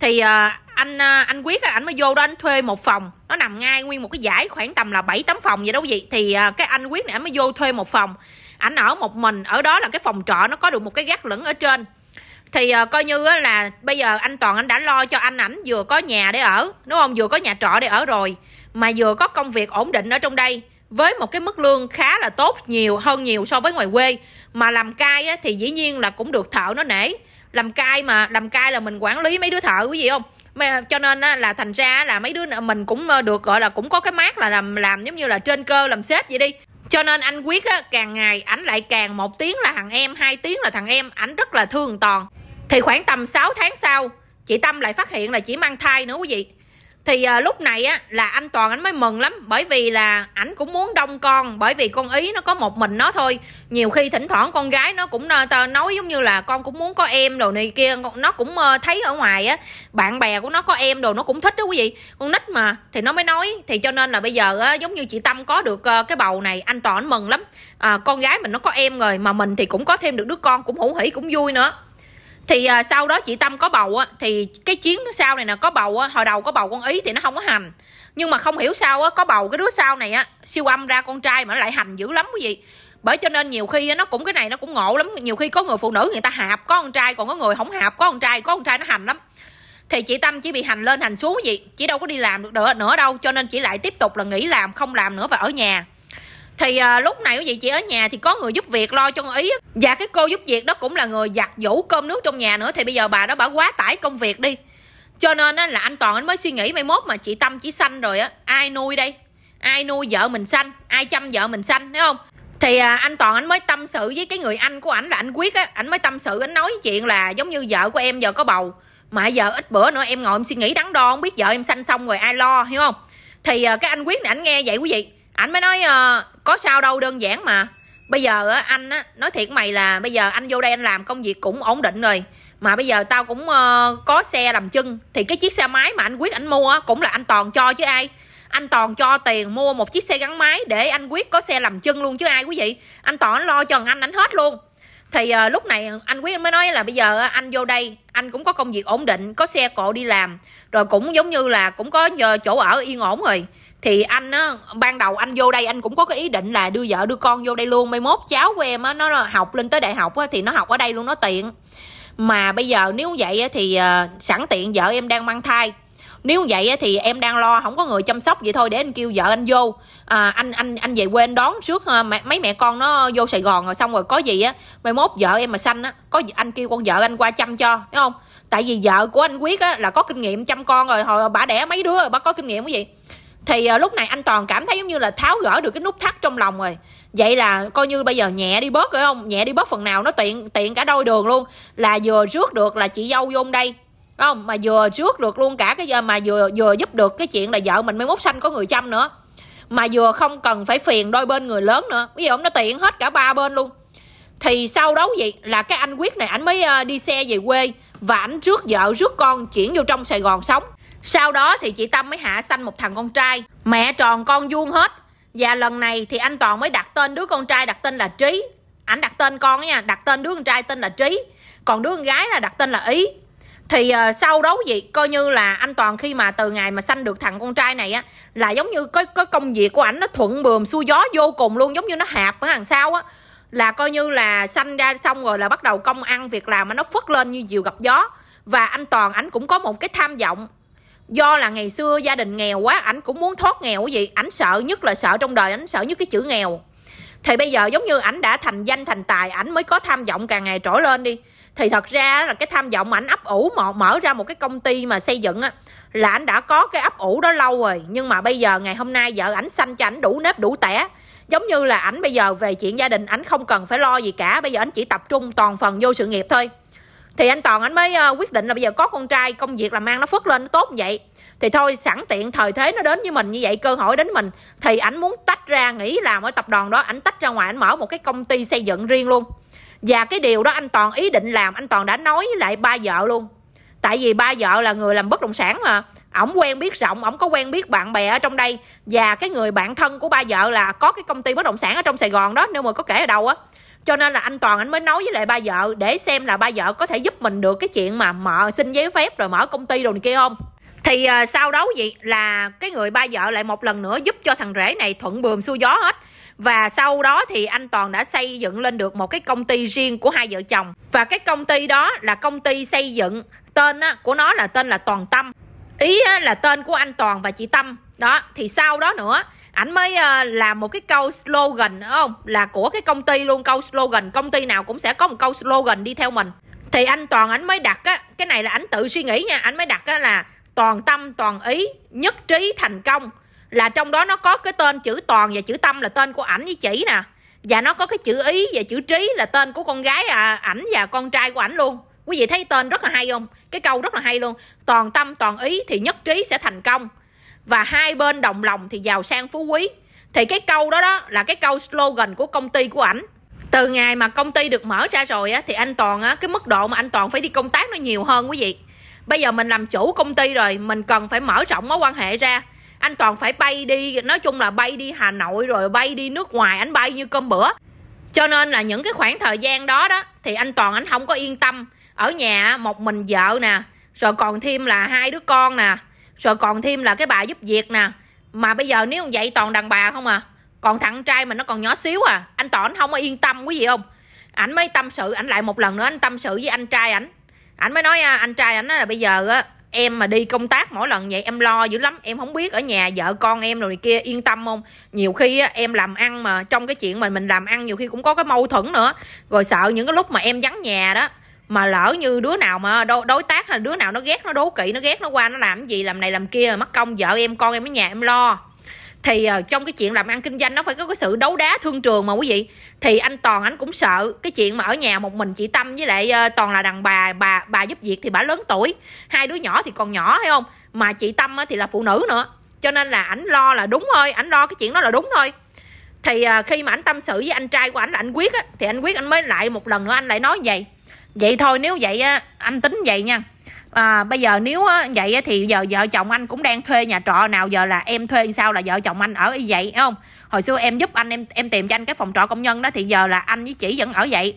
thì ờ, anh ờ, anh quyết ảnh mới vô đó anh thuê một phòng nó nằm ngay nguyên một cái giải khoảng tầm là 7 8 phòng vậy đâu quý thì ờ, cái anh quyết này anh mới vô thuê một phòng ảnh ở một mình ở đó là cái phòng trọ nó có được một cái gác lửng ở trên thì coi như là bây giờ anh toàn anh đã lo cho anh ảnh vừa có nhà để ở đúng không vừa có nhà trọ để ở rồi mà vừa có công việc ổn định ở trong đây với một cái mức lương khá là tốt nhiều hơn nhiều so với ngoài quê mà làm cai á, thì dĩ nhiên là cũng được thợ nó nể làm cai mà làm cai là mình quản lý mấy đứa thợ quý vị không mà, cho nên á, là thành ra là mấy đứa mình cũng ờ, được gọi là cũng có cái mát là làm làm giống như là trên cơ làm sếp vậy đi cho nên anh quyết á, càng ngày ảnh lại càng một tiếng là thằng em hai tiếng là thằng em ảnh rất là thương toàn thì khoảng tầm 6 tháng sau chị tâm lại phát hiện là chị mang thai nữa quý vị thì à, lúc này á là anh toàn anh mới mừng lắm bởi vì là ảnh cũng muốn đông con bởi vì con ý nó có một mình nó thôi nhiều khi thỉnh thoảng con gái nó cũng ờ, nói giống như là con cũng muốn có em đồ này kia nó cũng ờ, thấy ở ngoài á bạn bè của nó có em đồ nó cũng thích đó quý vị con nít mà thì nó mới nói thì cho nên là bây giờ á, giống như chị tâm có được ờ, cái bầu này anh toàn anh mừng lắm à, con gái mình nó có em rồi mà mình thì cũng có thêm được đứa con cũng hữu hỉ cũng vui nữa thì à, sau đó chị tâm có bầu á thì cái chuyến sau này nè có bầu á hồi đầu có bầu con ý thì nó không có hành nhưng mà không hiểu sao á có bầu cái đứa sau này á siêu âm ra con trai mà nó lại hành dữ lắm quý vị bởi cho nên nhiều khi nó cũng cái này nó cũng ngộ lắm nhiều khi có người phụ nữ người ta hạp có con trai còn có người không hạp có con trai có con trai nó hành lắm thì chị tâm chỉ bị hành lên hành xuống gì chị đâu có đi làm được nữa, nữa đâu cho nên chị lại tiếp tục là nghỉ làm không làm nữa và ở nhà thì à, lúc này quý vị chị ở nhà thì có người giúp việc lo cho ý và cái cô giúp việc đó cũng là người giặt giũ cơm nước trong nhà nữa thì bây giờ bà đó bà quá tải công việc đi cho nên á, là anh toàn anh mới suy nghĩ mai mốt mà chị tâm chỉ sanh rồi á ai nuôi đây ai nuôi vợ mình sanh ai chăm vợ mình sanh thấy không thì à, anh toàn anh mới tâm sự với cái người anh của ảnh là anh quyết á ảnh mới tâm sự anh nói chuyện là giống như vợ của em giờ có bầu mà giờ ít bữa nữa em ngồi em suy nghĩ đắn đo không biết vợ em sanh xong rồi ai lo hiểu không thì à, cái anh quyết này anh nghe vậy quý vị anh mới nói ờ, có sao đâu đơn giản mà bây giờ ờ, anh nói thiệt mày là bây giờ anh vô đây anh làm công việc cũng ổn định rồi mà bây giờ tao cũng ờ, có xe làm chân thì cái chiếc xe máy mà anh quyết anh mua cũng là anh toàn cho chứ ai anh toàn cho tiền mua một chiếc xe gắn máy để anh quyết có xe làm chân luôn chứ ai quý vị anh toàn anh lo cho anh anh hết luôn thì uh, lúc này anh quyết mới nói là bây giờ anh vô đây anh cũng có công việc ổn định có xe cộ đi làm rồi cũng giống như là cũng có chỗ ở yên ổn rồi thì anh á ban đầu anh vô đây anh cũng có cái ý định là đưa vợ đưa con vô đây luôn mai mốt cháu của em á nó học lên tới đại học á thì nó học ở đây luôn nó tiện mà bây giờ nếu vậy thì ờ, sẵn tiện vợ em đang mang thai nếu vậy thì em đang lo không có người chăm sóc vậy thôi để anh kêu vợ anh vô à, anh anh anh về quê anh đón trước ờ, mấy mẹ con nó vô sài gòn rồi xong rồi có gì á mai mốt vợ em mà sanh á có anh kêu con vợ anh qua chăm cho đúng không tại vì vợ của anh quyết á là có kinh nghiệm chăm con rồi hồi bà đẻ mấy đứa rồi bà có kinh nghiệm cái gì thì uh, lúc này anh toàn cảm thấy giống như là tháo gỡ được cái nút thắt trong lòng rồi vậy là coi như bây giờ nhẹ đi bớt rồi không nhẹ đi bớt phần nào nó tiện tiện cả đôi đường luôn là vừa rước được là chị dâu vô đây không mà vừa rước được luôn cả cái giờ mà vừa vừa giúp được cái chuyện là vợ mình mới mốt xanh có người chăm nữa mà vừa không cần phải phiền đôi bên người lớn nữa bây giờ nó tiện hết cả ba bên luôn thì sau đó vậy là cái anh quyết này ảnh mới ờ, đi xe về quê và ảnh rước vợ rước con chuyển vô trong sài gòn sống sau đó thì chị Tâm mới hạ sanh một thằng con trai, mẹ tròn con vuông hết. Và lần này thì anh Toàn mới đặt tên đứa con trai đặt tên là Trí. anh đặt tên con nha, đặt tên đứa con trai tên là Trí. Còn đứa con gái là đặt tên là Ý. Thì uh, sau đó gì coi như là anh Toàn khi mà từ ngày mà sanh được thằng con trai này á là giống như có có công việc của ảnh nó thuận bườm xuôi gió vô cùng luôn, giống như nó hạp ở hàng sau á là coi như là sanh ra xong rồi là bắt đầu công ăn việc làm mà nó phất lên như diều gặp gió và anh Toàn ảnh cũng có một cái tham vọng do là ngày xưa gia đình nghèo quá ảnh cũng muốn thoát nghèo quý ảnh sợ nhất là sợ trong đời ảnh sợ nhất cái chữ nghèo thì bây giờ giống như ảnh đã thành danh thành tài ảnh mới có tham vọng càng ngày trỗi lên đi thì thật ra là cái tham vọng ảnh ấp ủ mở, mở ra một cái công ty mà xây dựng á là ảnh đã có cái ấp ủ đó lâu rồi nhưng mà bây giờ ngày hôm nay vợ ảnh sanh cho ảnh đủ nếp đủ tẻ giống như là ảnh bây giờ về chuyện gia đình ảnh không cần phải lo gì cả bây giờ ảnh chỉ tập trung toàn phần vô sự nghiệp thôi thì anh toàn anh mới ờ, quyết định là bây giờ có con trai công việc làm ăn nó phất lên nó tốt như vậy thì thôi sẵn tiện thời thế nó đến với mình như vậy cơ hội đến mình thì ảnh muốn tách ra nghĩ làm ở tập đoàn đó ảnh tách ra ngoài ảnh mở một cái công ty xây dựng riêng luôn và cái điều đó anh toàn ý định làm anh toàn đã nói với lại ba vợ luôn tại vì ba vợ là người làm bất động sản mà ổng quen biết rộng ổng có quen biết bạn bè ở trong đây và cái người bạn thân của ba vợ là có cái công ty bất động sản ở trong sài gòn đó nếu mà có kể ở đâu á cho nên là anh toàn anh mới nói với lại ba vợ để xem là ba vợ có thể giúp mình được cái chuyện mà mở xin giấy phép rồi mở công ty đồ này kia không thì uh, sau đó vậy là cái người ba vợ lại một lần nữa giúp cho thằng rể này thuận bườm xuôi gió hết và sau đó thì anh toàn đã xây dựng lên được một cái công ty riêng của hai vợ chồng và cái công ty đó là công ty xây dựng tên á, của nó là tên là toàn tâm ý á, là tên của anh toàn và chị tâm đó thì sau đó nữa ảnh mới uh, làm một cái câu slogan đúng không là của cái công ty luôn câu slogan công ty nào cũng sẽ có một câu slogan đi theo mình thì anh toàn ảnh mới đặt á cái này là ảnh tự suy nghĩ nha ảnh mới đặt á là toàn tâm toàn ý nhất trí thành công là trong đó nó có cái tên chữ toàn và chữ tâm là tên của ảnh với chỉ nè và nó có cái chữ ý và chữ trí là tên của con gái à, ảnh và con trai của ảnh luôn quý vị thấy tên rất là hay không cái câu rất là hay luôn toàn tâm toàn ý thì nhất trí sẽ thành công và hai bên đồng lòng thì giàu sang phú quý thì cái câu đó đó là cái câu slogan của công ty của ảnh từ ngày mà công ty được mở ra rồi á thì anh toàn á cái mức độ mà anh toàn phải đi công tác nó nhiều hơn quý vị bây giờ mình làm chủ công ty rồi mình cần phải mở rộng mối quan hệ ra anh toàn phải bay đi nói chung là bay đi hà nội rồi bay đi nước ngoài anh bay như cơm bữa cho nên là những cái khoảng thời gian đó đó thì anh toàn anh không có yên tâm ở nhà một mình vợ nè rồi còn thêm là hai đứa con nè rồi còn thêm là cái bà giúp việc nè mà bây giờ nếu vậy toàn đàn bà không à còn thằng trai mà nó còn nhỏ xíu à anh tỏn không có yên tâm quý vị không ảnh mới tâm sự ảnh lại một lần nữa anh tâm sự với anh trai ảnh ảnh mới nói à, anh trai ảnh là bây giờ á em mà đi công tác mỗi lần vậy em lo dữ lắm em không biết ở nhà vợ con em rồi kia yên tâm không nhiều khi á, em làm ăn mà trong cái chuyện mình mình làm ăn nhiều khi cũng có cái mâu thuẫn nữa rồi sợ những cái lúc mà em vắng nhà đó mà lỡ như đứa nào mà đối, tác hay đứa nào nó ghét nó đố kỵ nó ghét nó qua nó làm cái gì làm này làm kia mất công vợ em con em ở nhà em lo thì ờ, trong cái chuyện làm ăn kinh doanh nó phải có cái sự đấu đá thương trường mà quý vị thì anh toàn anh cũng sợ cái chuyện mà ở nhà một mình chị tâm với lại ờ, toàn là đàn bà bà bà giúp việc thì bà lớn tuổi hai đứa nhỏ thì còn nhỏ hay không mà chị tâm thì là phụ nữ nữa cho nên là ảnh lo là đúng thôi ảnh lo cái chuyện đó là đúng thôi thì ờ, khi mà ảnh tâm sự với anh trai của ảnh là anh quyết á thì anh quyết anh mới lại một lần nữa anh lại nói vậy vậy thôi nếu vậy á anh tính vậy nha à, bây giờ nếu á, vậy á, thì giờ vợ chồng anh cũng đang thuê nhà trọ nào giờ là em thuê sao là vợ chồng anh ở y vậy không hồi xưa em giúp anh em em tìm cho anh cái phòng trọ công nhân đó thì giờ là anh với chị vẫn ở vậy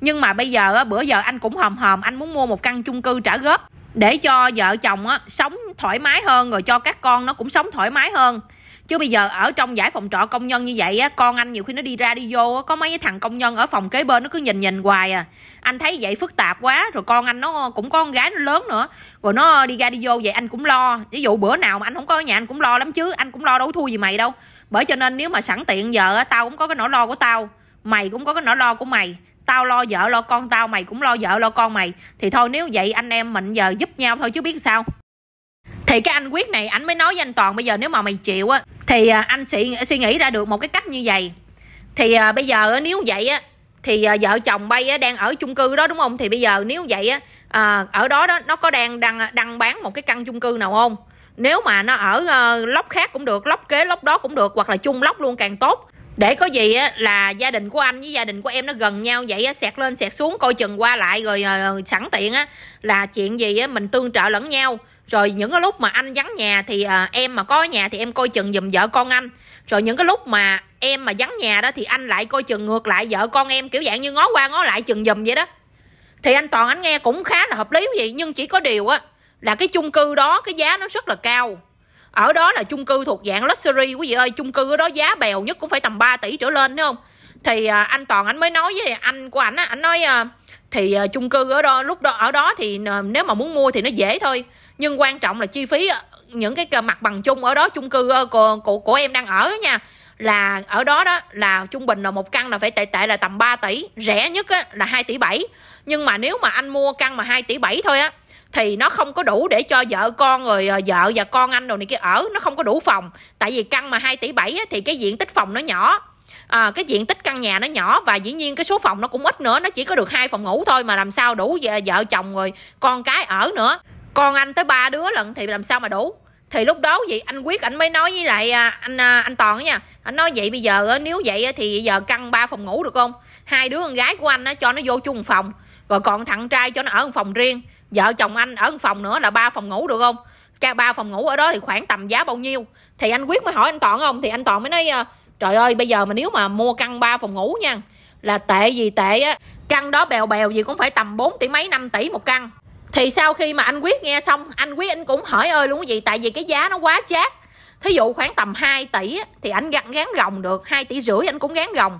nhưng mà bây giờ á, bữa giờ anh cũng hòm hòm anh muốn mua một căn chung cư trả góp để cho vợ chồng á, sống thoải mái hơn rồi cho các con nó cũng sống thoải mái hơn chứ bây giờ ở trong giải phòng trọ công nhân như vậy á con anh nhiều khi nó đi ra đi vô có mấy cái thằng công nhân ở phòng kế bên nó cứ nhìn nhìn hoài à anh thấy vậy phức tạp quá rồi con anh nó cũng có con gái nó lớn nữa rồi nó đi ra đi vô vậy anh cũng lo ví dụ bữa nào mà anh không có ở nhà anh cũng lo lắm chứ anh cũng lo đâu thua gì mày đâu bởi cho nên nếu mà sẵn tiện giờ á, tao cũng có cái nỗi lo của tao mày cũng có cái nỗi lo của mày tao lo vợ lo con tao mày cũng lo vợ lo con mày thì thôi nếu vậy anh em mình giờ giúp nhau thôi chứ biết sao thì cái anh quyết này anh mới nói với anh toàn bây giờ nếu mà mày chịu á thì à, anh suy suy nghĩ ra được một cái cách như vậy thì à, bây giờ nếu vậy á thì à, vợ chồng bay đang ở chung cư đó đúng không thì bây giờ nếu vậy á ở đó đó nó có đang đang đăng bán một cái căn chung cư nào không nếu mà nó ở ờ, lóc khác cũng được lóc kế lóc đó cũng được hoặc là chung lóc luôn càng tốt để có gì á, là gia đình của anh với gia đình của em nó gần nhau vậy á, xẹt lên xẹt xuống coi chừng qua lại rồi ờ, sẵn tiện á, là chuyện gì á, mình tương trợ lẫn nhau rồi những cái lúc mà anh vắng nhà thì à, em mà có ở nhà thì em coi chừng giùm vợ con anh rồi những cái lúc mà em mà vắng nhà đó thì anh lại coi chừng ngược lại vợ con em kiểu dạng như ngó qua ngó lại chừng giùm vậy đó thì anh toàn anh nghe cũng khá là hợp lý vậy nhưng chỉ có điều á là cái chung cư đó cái giá nó rất là cao ở đó là chung cư thuộc dạng luxury quý vị ơi chung cư ở đó giá bèo nhất cũng phải tầm 3 tỷ trở lên đúng không thì à, anh toàn anh mới nói với anh của anh á anh nói à, thì à, chung cư ở đó lúc đó ở đó thì à, nếu mà muốn mua thì nó dễ thôi nhưng quan trọng là chi phí ờ, những cái mặt bằng chung ở đó chung cư ờ, của, của, của em đang ở nha là ở đó đó là trung bình là một căn là phải tệ tệ là tầm 3 tỷ rẻ nhất á, là 2 tỷ 7 nhưng mà nếu mà anh mua căn mà 2 tỷ 7 thôi á thì nó không có đủ để cho vợ con rồi ờ, vợ và con anh đồ này kia ở nó không có đủ phòng tại vì căn mà 2 tỷ 7 á, thì cái diện tích phòng nó nhỏ à, cái diện tích căn nhà nó nhỏ và dĩ nhiên cái số phòng nó cũng ít nữa nó chỉ có được hai phòng ngủ thôi mà làm sao đủ vợ, vợ chồng rồi con cái ở nữa con anh tới ba đứa lận thì làm sao mà đủ thì lúc đó vậy anh quyết anh mới nói với lại à, anh à, anh toàn nha anh nói vậy bây giờ nếu vậy thì giờ căn ba phòng ngủ được không hai đứa con gái của anh á cho nó vô chung phòng rồi còn thằng trai cho nó ở một phòng riêng vợ chồng anh ở một phòng nữa là ba phòng ngủ được không cha ba phòng ngủ ở đó thì khoảng tầm giá bao nhiêu thì anh quyết mới hỏi anh toàn không thì anh toàn mới nói à, trời ơi bây giờ mà nếu mà mua căn ba phòng ngủ nha là tệ gì tệ á căn đó bèo bèo gì cũng phải tầm 4 tỷ mấy 5 tỷ một căn thì sau khi mà anh quyết nghe xong anh quyết anh cũng hỏi ơi luôn cái gì tại vì cái giá nó quá chát thí dụ khoảng tầm 2 tỷ thì anh gắn gán gồng được 2 tỷ rưỡi anh cũng gán gồng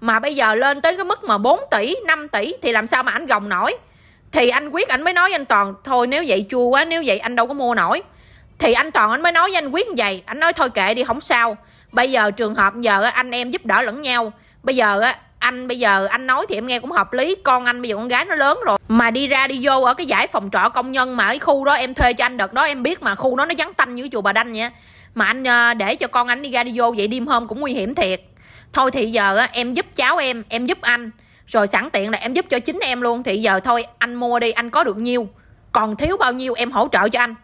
mà bây giờ lên tới cái mức mà 4 tỷ 5 tỷ thì làm sao mà anh gồng nổi thì anh quyết anh mới nói với anh toàn thôi nếu vậy chua quá nếu vậy anh đâu có mua nổi thì anh toàn anh mới nói với anh quyết như vậy anh nói thôi kệ đi không sao bây giờ trường hợp giờ anh em giúp đỡ lẫn nhau bây giờ anh bây giờ anh nói thì em nghe cũng hợp lý con anh bây giờ con gái nó lớn rồi mà đi ra đi vô ở cái giải phòng trọ công nhân mà ở khu đó em thuê cho anh đợt đó em biết mà khu đó nó vắng tanh như chùa bà đanh nha mà anh ờ, để cho con anh đi ra đi vô vậy đêm hôm cũng nguy hiểm thiệt thôi thì giờ em giúp cháu em em giúp anh rồi sẵn tiện là em giúp cho chính em luôn thì giờ thôi anh mua đi anh có được nhiêu còn thiếu bao nhiêu em hỗ trợ cho anh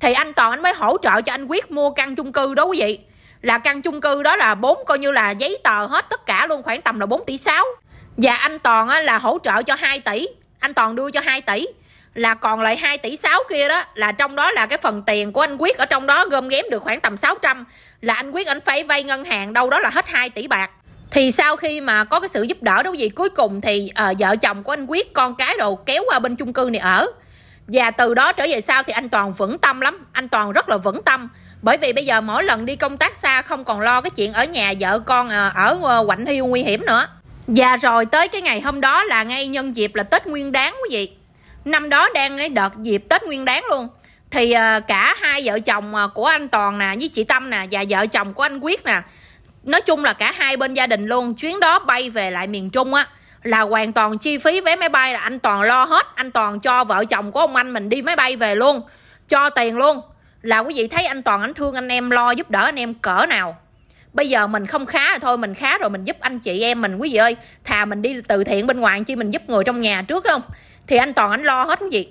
thì anh toàn anh mới hỗ trợ cho anh quyết mua căn chung cư đó quý vị là căn chung cư đó là bốn coi như là giấy tờ hết tất cả luôn khoảng tầm là 4 tỷ 6 và anh Toàn á, là hỗ trợ cho 2 tỷ anh Toàn đưa cho 2 tỷ là còn lại 2 tỷ 6 kia đó là trong đó là cái phần tiền của anh Quyết ở trong đó gom ghém được khoảng tầm 600 là anh Quyết anh phải vay ngân hàng đâu đó là hết 2 tỷ bạc thì sau khi mà có cái sự giúp đỡ đó gì cuối cùng thì uh, vợ chồng của anh Quyết con cái đồ kéo qua bên chung cư này ở và từ đó trở về sau thì anh Toàn vững tâm lắm anh Toàn rất là vững tâm bởi vì bây giờ mỗi lần đi công tác xa không còn lo cái chuyện ở nhà vợ con ờ, ở ờ, quạnh hiu nguy hiểm nữa và rồi tới cái ngày hôm đó là ngay nhân dịp là tết nguyên đáng quý vị năm đó đang cái đợt dịp tết nguyên đáng luôn thì ờ, cả hai vợ chồng của anh toàn nè với chị tâm nè và vợ chồng của anh quyết nè nói chung là cả hai bên gia đình luôn chuyến đó bay về lại miền trung á là hoàn toàn chi phí vé máy bay là anh toàn lo hết anh toàn cho vợ chồng của ông anh mình đi máy bay về luôn cho tiền luôn là quý vị thấy anh toàn anh thương anh em lo giúp đỡ anh em cỡ nào bây giờ mình không khá rồi thôi mình khá rồi mình giúp anh chị em mình quý vị ơi thà mình đi từ thiện bên ngoài chi mình giúp người trong nhà trước không thì anh toàn anh lo hết quý vị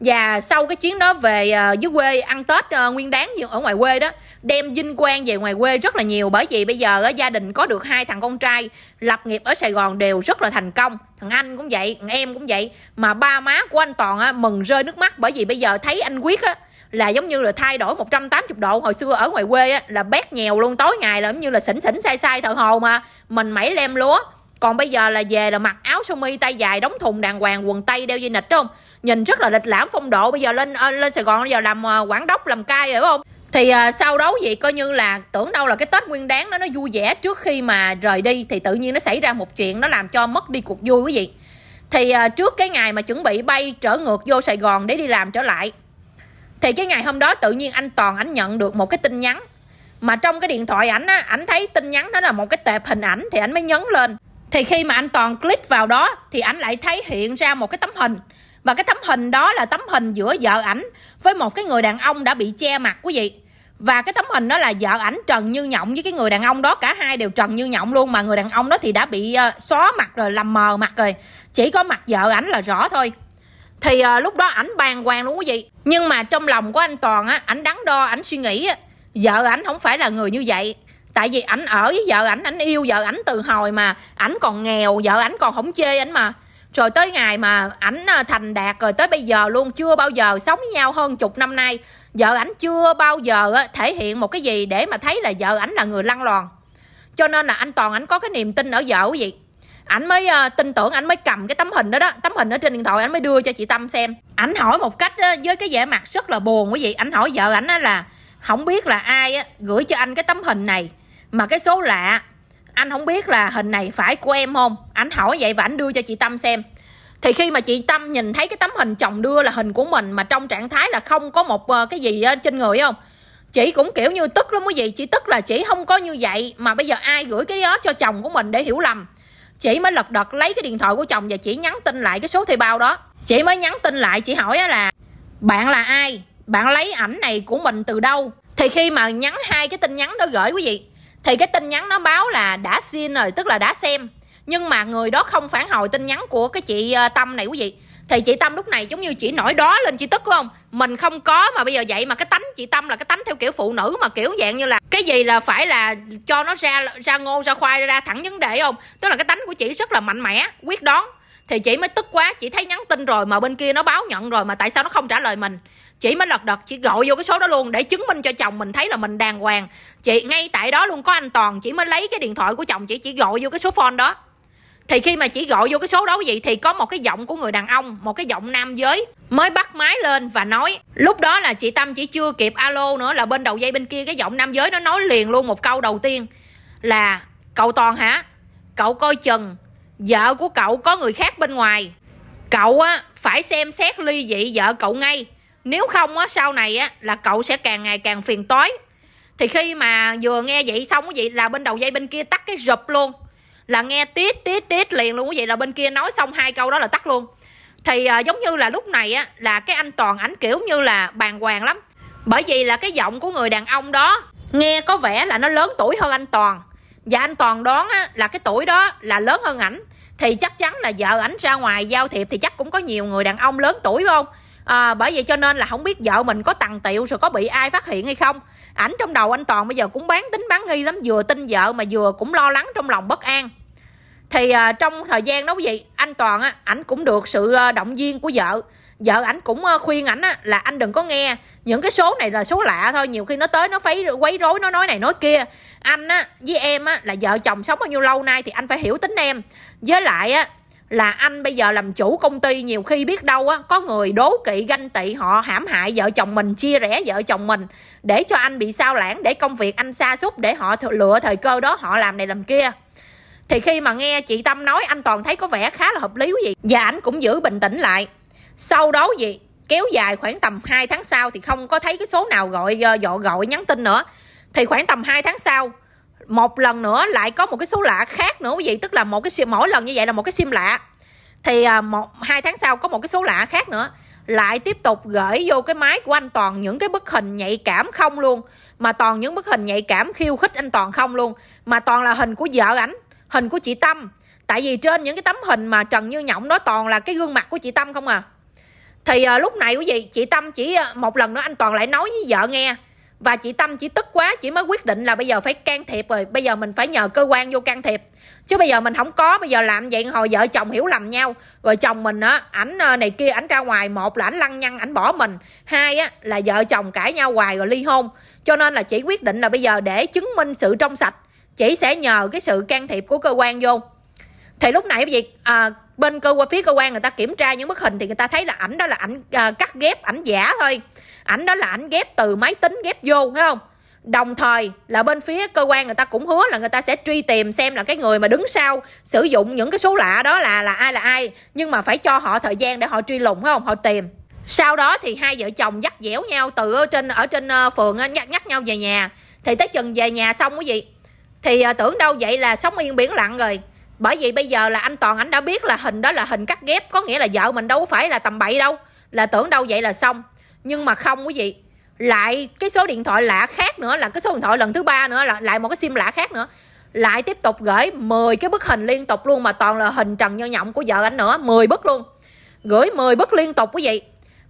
và sau cái chuyến đó về ờ, dưới quê ăn tết ờ, nguyên đáng ở ngoài quê đó đem vinh quang về ngoài quê rất là nhiều bởi vì bây giờ gia đình có được hai thằng con trai lập nghiệp ở sài gòn đều rất là thành công thằng anh cũng vậy thằng em cũng vậy mà ba má của anh toàn mừng rơi nước mắt bởi vì bây giờ thấy anh quyết á là giống như là thay đổi 180 độ hồi xưa ở ngoài quê á, là bét nhèo luôn tối ngày là giống như là sỉnh sỉnh sai sai thợ hồ mà mình mẩy lem lúa còn bây giờ là về là mặc áo sơ mi tay dài đóng thùng đàng hoàng quần tây đeo dây nịch đúng không nhìn rất là lịch lãm phong độ bây giờ lên ờ, lên sài gòn bây giờ làm ờ, quản đốc làm cai rồi không thì à, sau đó vậy coi như là tưởng đâu là cái tết nguyên đáng nó nó vui vẻ trước khi mà rời đi thì tự nhiên nó xảy ra một chuyện nó làm cho mất đi cuộc vui quý vị thì à, trước cái ngày mà chuẩn bị bay trở ngược vô sài gòn để đi làm trở lại thì cái ngày hôm đó tự nhiên anh toàn ảnh nhận được một cái tin nhắn mà trong cái điện thoại ảnh á ảnh thấy tin nhắn đó là một cái tệp hình ảnh thì ảnh mới nhấn lên thì khi mà anh toàn click vào đó thì ảnh lại thấy hiện ra một cái tấm hình và cái tấm hình đó là tấm hình giữa vợ ảnh với một cái người đàn ông đã bị che mặt quý vị và cái tấm hình đó là vợ ảnh trần như nhộng với cái người đàn ông đó cả hai đều trần như nhộng luôn mà người đàn ông đó thì đã bị uh, xóa mặt rồi làm mờ mặt rồi chỉ có mặt vợ ảnh là rõ thôi thì à, lúc đó ảnh bàng hoàng luôn quý vị nhưng mà trong lòng của anh toàn á ảnh đắn đo ảnh suy nghĩ á vợ ảnh không phải là người như vậy tại vì ảnh ở với vợ ảnh ảnh yêu vợ ảnh từ hồi mà ảnh còn nghèo vợ ảnh còn không chê ảnh mà rồi tới ngày mà ảnh ờ, thành đạt rồi tới bây giờ luôn chưa bao giờ sống với nhau hơn chục năm nay vợ ảnh chưa bao giờ ờ, thể hiện một cái gì để mà thấy là vợ ảnh là người lăng loàn cho nên là anh toàn ảnh có cái niềm tin ở vợ quý vị ảnh mới uh, tin tưởng ảnh mới cầm cái tấm hình đó đó tấm hình ở trên điện thoại ảnh mới đưa cho chị tâm xem ảnh hỏi một cách uh, với cái vẻ mặt rất là buồn quý vị ảnh hỏi vợ ảnh là không biết là ai uh, gửi cho anh cái tấm hình này mà cái số lạ anh không biết là hình này phải của em không ảnh hỏi vậy và ảnh đưa cho chị tâm xem thì khi mà chị tâm nhìn thấy cái tấm hình chồng đưa là hình của mình mà trong trạng thái là không có một ờ, cái gì trên người không chị cũng kiểu như tức lắm quý vị chị tức là chị không có như vậy mà bây giờ ai gửi cái đó cho chồng của mình để hiểu lầm chị mới lật đật lấy cái điện thoại của chồng và chị nhắn tin lại cái số thuê bao đó chị mới nhắn tin lại chị hỏi là bạn là ai bạn lấy ảnh này của mình từ đâu thì khi mà nhắn hai cái tin nhắn đó gửi quý vị thì cái tin nhắn nó báo là đã xin rồi tức là đã xem nhưng mà người đó không phản hồi tin nhắn của cái chị ờ, tâm này quý vị thì chị tâm lúc này giống như chỉ nổi đó lên chị tức đúng không mình không có mà bây giờ vậy mà cái tánh chị tâm là cái tánh theo kiểu phụ nữ mà kiểu dạng như là cái gì là phải là cho nó ra ra ngô ra khoai ra thẳng vấn đề không tức là cái tánh của chị rất là mạnh mẽ quyết đoán thì chị mới tức quá chị thấy nhắn tin rồi mà bên kia nó báo nhận rồi mà tại sao nó không trả lời mình chị mới lật đật chị gọi vô cái số đó luôn để chứng minh cho chồng mình thấy là mình đàng hoàng chị ngay tại đó luôn có anh toàn chị mới lấy cái điện thoại của chồng chị chỉ gọi vô cái số phone đó thì khi mà chỉ gọi vô cái số đó vậy thì có một cái giọng của người đàn ông một cái giọng nam giới mới bắt máy lên và nói lúc đó là chị tâm chỉ chưa kịp alo nữa là bên đầu dây bên kia cái giọng nam giới nó nói liền luôn một câu đầu tiên là cậu toàn hả cậu coi chừng vợ của cậu có người khác bên ngoài cậu á phải xem xét ly dị vợ cậu ngay nếu không á sau này á là cậu sẽ càng ngày càng phiền toái thì khi mà vừa nghe vậy xong cái gì là bên đầu dây bên kia tắt cái rụp luôn là nghe tít tít tít liền luôn quý vị là bên kia nói xong hai câu đó là tắt luôn thì à, giống như là lúc này á là cái anh toàn ảnh kiểu như là bàn hoàng lắm bởi vì là cái giọng của người đàn ông đó nghe có vẻ là nó lớn tuổi hơn anh toàn và anh toàn đoán á, là cái tuổi đó là lớn hơn ảnh thì chắc chắn là vợ ảnh ra ngoài giao thiệp thì chắc cũng có nhiều người đàn ông lớn tuổi phải không à, bởi vậy cho nên là không biết vợ mình có tằng tiệu rồi có bị ai phát hiện hay không ảnh trong đầu anh toàn bây giờ cũng bán tính bán nghi lắm vừa tin vợ mà vừa cũng lo lắng trong lòng bất an thì à, trong thời gian đó quý vị anh toàn á ảnh cũng được sự à, động viên của vợ vợ ảnh cũng à, khuyên ảnh á là anh đừng có nghe những cái số này là số lạ thôi nhiều khi nó tới nó phấy quấy rối nó nói này nói kia anh á với em á là vợ chồng sống bao nhiêu lâu nay thì anh phải hiểu tính em với lại á là anh bây giờ làm chủ công ty nhiều khi biết đâu á có người đố kỵ ganh tị họ hãm hại vợ chồng mình chia rẽ vợ chồng mình để cho anh bị sao lãng để công việc anh xa xúc để họ lựa thời cơ đó họ làm này làm kia thì khi mà nghe chị tâm nói anh toàn thấy có vẻ khá là hợp lý quý vị và anh cũng giữ bình tĩnh lại sau đó gì kéo dài khoảng tầm 2 tháng sau thì không có thấy cái số nào gọi ờ, dọ gọi nhắn tin nữa thì khoảng tầm 2 tháng sau một lần nữa lại có một cái số lạ khác nữa quý vị tức là một cái sim mỗi lần như vậy là một cái sim lạ thì à, một hai tháng sau có một cái số lạ khác nữa lại tiếp tục gửi vô cái máy của anh toàn những cái bức hình nhạy cảm không luôn mà toàn những bức hình nhạy cảm khiêu khích anh toàn không luôn mà toàn là hình của vợ ảnh hình của chị tâm tại vì trên những cái tấm hình mà trần như nhộng đó toàn là cái gương mặt của chị tâm không à thì à, lúc này quý vị chị tâm chỉ à, một lần nữa anh toàn lại nói với vợ nghe và chị tâm chỉ tức quá chỉ mới quyết định là bây giờ phải can thiệp rồi bây giờ mình phải nhờ cơ quan vô can thiệp chứ bây giờ mình không có bây giờ làm vậy hồi vợ chồng hiểu lầm nhau rồi chồng mình á ảnh ờ, này kia ảnh ra ngoài một là ảnh lăng nhăng ảnh bỏ mình hai á là vợ chồng cãi nhau hoài rồi ly hôn cho nên là chị quyết định là bây giờ để chứng minh sự trong sạch chị sẽ nhờ cái sự can thiệp của cơ quan vô thì lúc nãy việc à, bên cơ quan phía cơ quan người ta kiểm tra những bức hình thì người ta thấy là ảnh đó là ảnh à, cắt ghép ảnh giả thôi ảnh đó là ảnh ghép từ máy tính ghép vô phải không đồng thời là bên phía cơ quan người ta cũng hứa là người ta sẽ truy tìm xem là cái người mà đứng sau sử dụng những cái số lạ đó là là ai là ai nhưng mà phải cho họ thời gian để họ truy lùng phải không họ tìm sau đó thì hai vợ chồng dắt dẻo nhau từ ở trên ở trên ờ, phường ờ, nhắc nhắc nhau về nhà thì tới chừng về nhà xong cái gì thì ờ, tưởng đâu vậy là sống yên biển lặng rồi bởi vì bây giờ là anh toàn ảnh đã biết là hình đó là hình cắt ghép có nghĩa là vợ mình đâu phải là tầm bậy đâu là tưởng đâu vậy là xong nhưng mà không quý vị lại cái số điện thoại lạ khác nữa là cái số điện thoại lần thứ ba nữa là lại một cái sim lạ khác nữa lại tiếp tục gửi 10 cái bức hình liên tục luôn mà toàn là hình trần nho nhộng của vợ anh nữa 10 bức luôn gửi 10 bức liên tục quý vị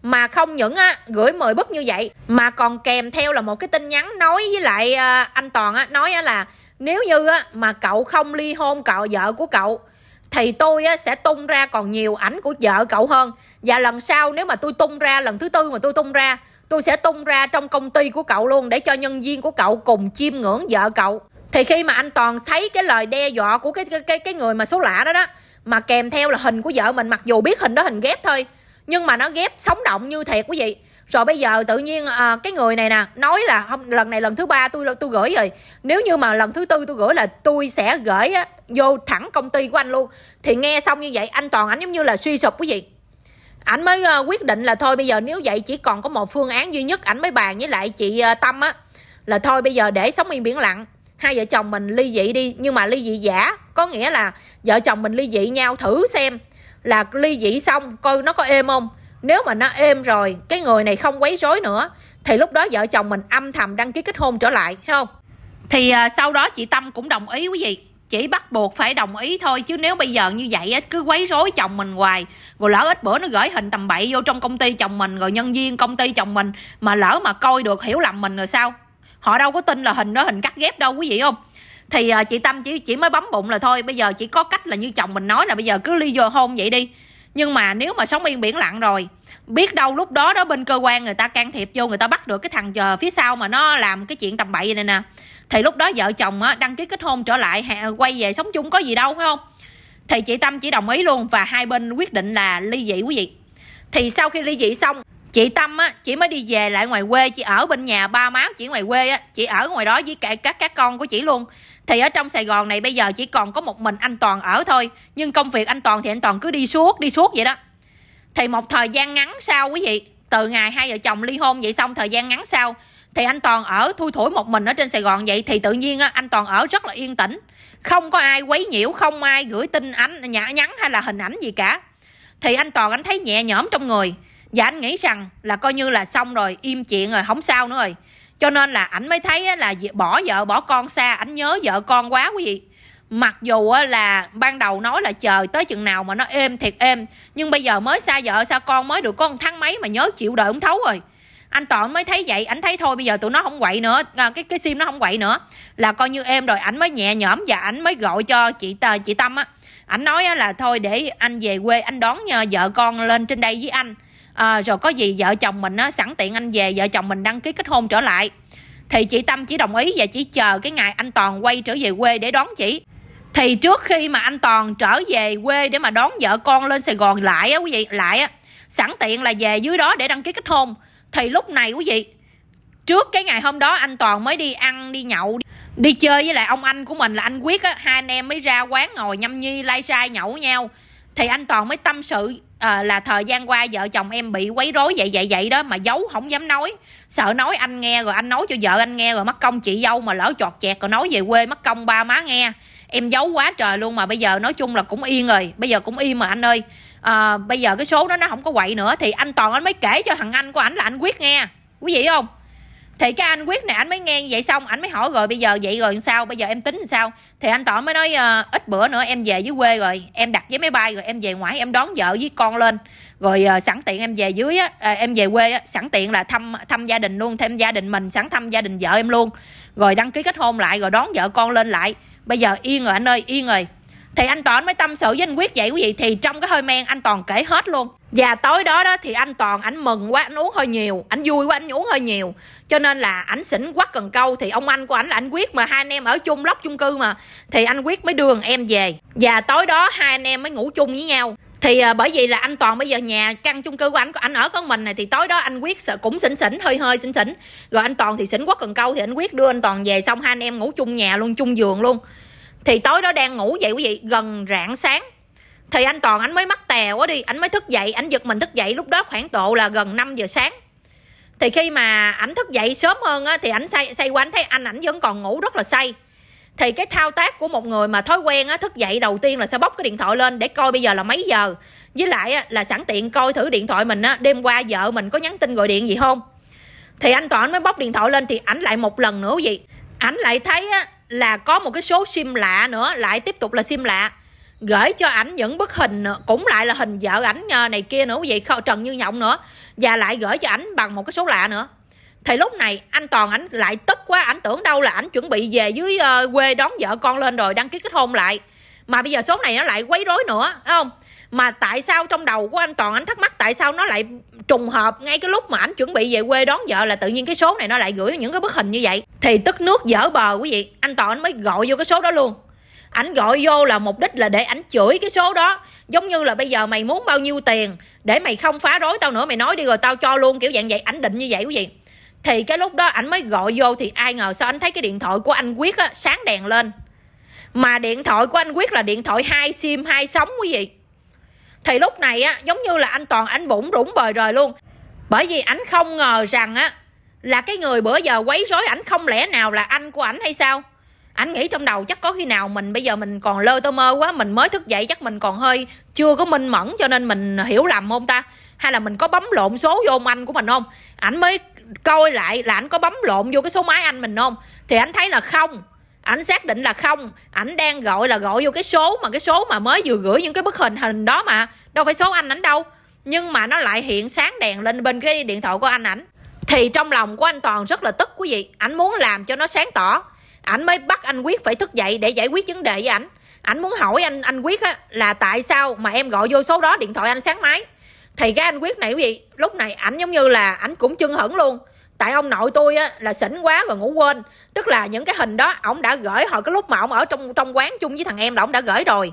mà không những á, gửi 10 bức như vậy mà còn kèm theo là một cái tin nhắn nói với lại à, anh Toàn á, nói á, là nếu như á, mà cậu không ly hôn cậu vợ của cậu thì tôi sẽ tung ra còn nhiều ảnh của vợ cậu hơn và lần sau nếu mà tôi tung ra lần thứ tư mà tôi tung ra tôi sẽ tung ra trong công ty của cậu luôn để cho nhân viên của cậu cùng chiêm ngưỡng vợ cậu thì khi mà anh toàn thấy cái lời đe dọa của cái cái cái, cái người mà số lạ đó đó mà kèm theo là hình của vợ mình mặc dù biết hình đó hình ghép thôi nhưng mà nó ghép sống động như thiệt quý vị rồi bây giờ tự nhiên à, cái người này nè nói là không lần này lần thứ ba tôi tôi gửi rồi nếu như mà lần thứ tư tôi gửi là tôi sẽ gửi á, vô thẳng công ty của anh luôn thì nghe xong như vậy anh toàn ảnh giống như là suy sụp cái gì ảnh mới ờ, quyết định là thôi bây giờ nếu vậy chỉ còn có một phương án duy nhất ảnh mới bàn với lại chị ờ, tâm á là thôi bây giờ để sống yên biển lặng hai vợ chồng mình ly dị đi nhưng mà ly dị giả có nghĩa là vợ chồng mình ly dị nhau thử xem là ly dị xong coi nó có êm không nếu mà nó êm rồi cái người này không quấy rối nữa thì lúc đó vợ chồng mình âm thầm đăng ký kết hôn trở lại thấy không thì à, sau đó chị tâm cũng đồng ý quý vị chỉ bắt buộc phải đồng ý thôi chứ nếu bây giờ như vậy cứ quấy rối chồng mình hoài rồi lỡ ít bữa nó gửi hình tầm bậy vô trong công ty chồng mình rồi nhân viên công ty chồng mình mà lỡ mà coi được hiểu lầm mình rồi sao họ đâu có tin là hình đó hình cắt ghép đâu quý vị không thì à, chị tâm chỉ chỉ mới bấm bụng là thôi bây giờ chỉ có cách là như chồng mình nói là bây giờ cứ ly vô hôn vậy đi nhưng mà nếu mà sống yên biển lặng rồi biết đâu lúc đó đó bên cơ quan người ta can thiệp vô người ta bắt được cái thằng chờ phía sau mà nó làm cái chuyện tầm bậy này nè thì lúc đó vợ chồng á, đăng ký kết hôn trở lại quay về sống chung có gì đâu phải không thì chị tâm chỉ đồng ý luôn và hai bên quyết định là ly dị quý vị thì sau khi ly dị xong chị tâm á chị mới đi về lại ngoài quê chị ở bên nhà ba máu chị ngoài quê á chị ở ngoài đó với cả các các con của chị luôn thì ở trong Sài Gòn này bây giờ chỉ còn có một mình anh Toàn ở thôi nhưng công việc anh Toàn thì anh Toàn cứ đi suốt đi suốt vậy đó thì một thời gian ngắn sau quý vị từ ngày hai vợ chồng ly hôn vậy xong thời gian ngắn sau thì anh Toàn ở thui thủi một mình ở trên Sài Gòn vậy thì tự nhiên anh Toàn ở rất là yên tĩnh không có ai quấy nhiễu không ai gửi tin ảnh nhã nhắn hay là hình ảnh gì cả thì anh Toàn anh thấy nhẹ nhõm trong người và anh nghĩ rằng là coi như là xong rồi im chuyện rồi không sao nữa rồi cho nên là ảnh mới thấy là bỏ vợ bỏ con xa ảnh nhớ vợ con quá quý vị mặc dù là ban đầu nói là chờ tới chừng nào mà nó êm thiệt êm nhưng bây giờ mới xa vợ xa con mới được có một tháng mấy mà nhớ chịu đợi không thấu rồi anh toàn mới thấy vậy ảnh thấy thôi bây giờ tụi nó không quậy nữa à, cái cái sim nó không quậy nữa là coi như em rồi ảnh mới nhẹ nhõm và ảnh mới gọi cho chị Tờ chị tâm á ảnh nói là thôi để anh về quê anh đón nhờ à, vợ con lên trên đây với anh à, rồi có gì vợ chồng mình á, sẵn tiện anh về vợ chồng mình đăng ký kết hôn trở lại thì chị tâm chỉ đồng ý và chỉ chờ cái ngày anh toàn quay trở về quê để đón chị thì trước khi mà anh toàn trở về quê để mà đón vợ con lên sài gòn lại á quý vị lại á sẵn tiện là về dưới đó để đăng ký kết hôn thì lúc này quý vị trước cái ngày hôm đó anh toàn mới đi ăn đi nhậu đi, chơi với lại ông anh của mình là anh quyết á hai anh em mới ra quán ngồi nhâm nhi lai sai nhậu nhau thì anh toàn mới tâm sự à, là thời gian qua vợ chồng em bị quấy rối vậy vậy vậy đó mà giấu không dám nói sợ nói anh nghe rồi anh nói cho vợ anh nghe rồi mất công chị dâu mà lỡ chọt chẹt rồi nói về quê mất công ba má nghe em giấu quá trời luôn mà bây giờ nói chung là cũng yên rồi bây giờ cũng yên mà anh ơi à, bây giờ cái số đó nó không có quậy nữa thì anh toàn anh mới kể cho thằng anh của ảnh là anh quyết nghe quý vị không thì cái anh quyết này anh mới nghe vậy xong anh mới hỏi rồi bây giờ vậy rồi sao bây giờ em tính làm sao thì anh tỏ mới nói uh, ít bữa nữa em về dưới quê rồi em đặt vé máy bay rồi em về ngoại em đón vợ với con lên rồi uh, sẵn tiện em về dưới á, uh, em về quê á, sẵn tiện là thăm thăm gia đình luôn thêm gia đình mình sẵn thăm gia đình vợ em luôn rồi đăng ký kết hôn lại rồi đón vợ con lên lại bây giờ yên rồi anh ơi yên rồi thì anh toàn mới tâm sự với anh quyết vậy quý vị thì trong cái hơi men anh toàn kể hết luôn và tối đó đó thì anh toàn ảnh mừng quá anh uống hơi nhiều anh vui quá anh uống hơi nhiều cho nên là ảnh xỉn quá cần câu thì ông anh của ảnh là anh quyết mà hai anh em ở chung lóc chung cư mà thì anh quyết mới đưa em về và tối đó hai anh em mới ngủ chung với nhau thì à, bởi vì là anh toàn bây giờ nhà căn chung cư của anh anh ở có mình này thì tối đó anh quyết sợ cũng xỉn xỉn hơi hơi xỉn xỉn rồi anh toàn thì xỉn quá cần câu thì anh quyết đưa anh toàn về xong hai anh em ngủ chung nhà luôn chung giường luôn thì tối đó đang ngủ vậy quý vị gần rạng sáng thì anh toàn anh mới mắc tèo quá đi anh mới thức dậy anh giật mình thức dậy lúc đó khoảng độ là gần 5 giờ sáng thì khi mà ảnh thức dậy sớm hơn á, thì ảnh say say qua anh thấy anh ảnh vẫn còn ngủ rất là say thì cái thao tác của một người mà thói quen á, thức dậy đầu tiên là sẽ bóc cái điện thoại lên để coi bây giờ là mấy giờ với lại á, là sẵn tiện coi thử điện thoại mình á, đêm qua vợ mình có nhắn tin gọi điện gì không thì anh toàn mới bóc điện thoại lên thì ảnh lại một lần nữa gì ảnh lại thấy á, là có một cái số sim lạ nữa lại tiếp tục là sim lạ gửi cho ảnh những bức hình cũng lại là hình vợ ảnh ờ, này kia nữa vậy trần như nhộng nữa và lại gửi cho ảnh bằng một cái số lạ nữa thì lúc này anh toàn ảnh lại tức quá ảnh tưởng đâu là ảnh chuẩn bị về dưới ờ, quê đón vợ con lên rồi đăng ký kết hôn lại mà bây giờ số này nó lại quấy rối nữa đúng không mà tại sao trong đầu của anh toàn anh thắc mắc tại sao nó lại trùng hợp ngay cái lúc mà anh chuẩn bị về quê đón vợ là tự nhiên cái số này nó lại gửi những cái bức hình như vậy thì tức nước dở bờ quý vị anh toàn anh mới gọi vô cái số đó luôn ảnh gọi vô là mục đích là để ảnh chửi cái số đó giống như là bây giờ mày muốn bao nhiêu tiền để mày không phá rối tao nữa mày nói đi rồi tao cho luôn kiểu dạng vậy ảnh định như vậy quý vị thì cái lúc đó ảnh mới gọi vô thì ai ngờ sao anh thấy cái điện thoại của anh quyết á sáng đèn lên mà điện thoại của anh quyết là điện thoại hai sim hai sóng quý vị thì lúc này á giống như là anh toàn anh bủng rủng bời rời luôn bởi vì ảnh không ngờ rằng á là cái người bữa giờ quấy rối ảnh không lẽ nào là anh của ảnh hay sao anh nghĩ trong đầu chắc có khi nào mình bây giờ mình còn lơ tơ mơ quá mình mới thức dậy chắc mình còn hơi chưa có minh mẫn cho nên mình hiểu lầm không ta hay là mình có bấm lộn số vô ông anh của mình không ảnh mới coi lại là ảnh có bấm lộn vô cái số máy anh mình không thì anh thấy là không ảnh xác định là không ảnh đang gọi là gọi vô cái số mà cái số mà mới vừa gửi những cái bức hình hình đó mà đâu phải số anh ảnh đâu nhưng mà nó lại hiện sáng đèn lên bên cái điện thoại của anh ảnh thì trong lòng của anh toàn rất là tức quý vị ảnh muốn làm cho nó sáng tỏ ảnh mới bắt anh quyết phải thức dậy để giải quyết vấn đề với ảnh ảnh muốn hỏi anh anh quyết á, là tại sao mà em gọi vô số đó điện thoại anh sáng máy thì cái anh quyết này quý vị lúc này ảnh giống như là ảnh cũng chưng hửng luôn tại ông nội tôi á, là xỉn quá và ngủ quên tức là những cái hình đó ổng đã gửi hồi cái lúc mà ổng ở trong trong quán chung với thằng em là ổng đã gửi rồi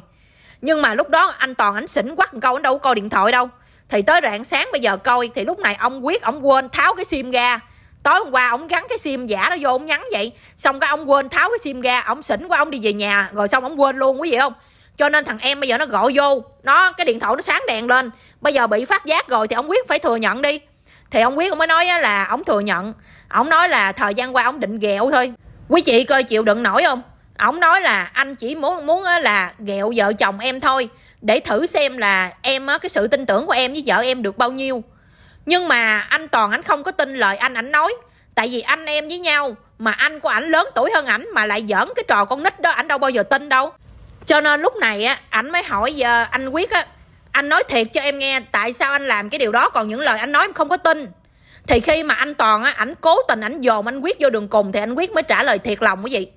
nhưng mà lúc đó anh toàn ảnh xỉn quắc câu anh đâu có coi điện thoại đâu thì tới rạng sáng bây giờ coi thì lúc này ông quyết ông quên tháo cái sim ra tối hôm qua ông gắn cái sim giả đó vô ông nhắn vậy xong cái ông quên tháo cái sim ra ông xỉn quá ông đi về nhà rồi xong ông quên luôn quý vị không cho nên thằng em bây giờ nó gọi vô nó cái điện thoại nó sáng đèn lên bây giờ bị phát giác rồi thì ông quyết phải thừa nhận đi thì ông quyết ông mới nói là ông thừa nhận ông nói là thời gian qua ông định ghẹo thôi quý chị coi chịu đựng nổi không ông nói là anh chỉ muốn muốn là ghẹo vợ chồng em thôi để thử xem là em cái sự tin tưởng của em với vợ em được bao nhiêu nhưng mà anh toàn anh không có tin lời anh ảnh nói tại vì anh em với nhau mà anh của ảnh lớn tuổi hơn ảnh mà lại giỡn cái trò con nít đó ảnh đâu bao giờ tin đâu cho nên lúc này á ảnh mới hỏi giờ anh quyết á anh nói thiệt cho em nghe tại sao anh làm cái điều đó còn những lời anh nói em không có tin thì khi mà anh toàn á ảnh cố tình ảnh dồn anh quyết vô đường cùng thì anh quyết mới trả lời thiệt lòng quý vị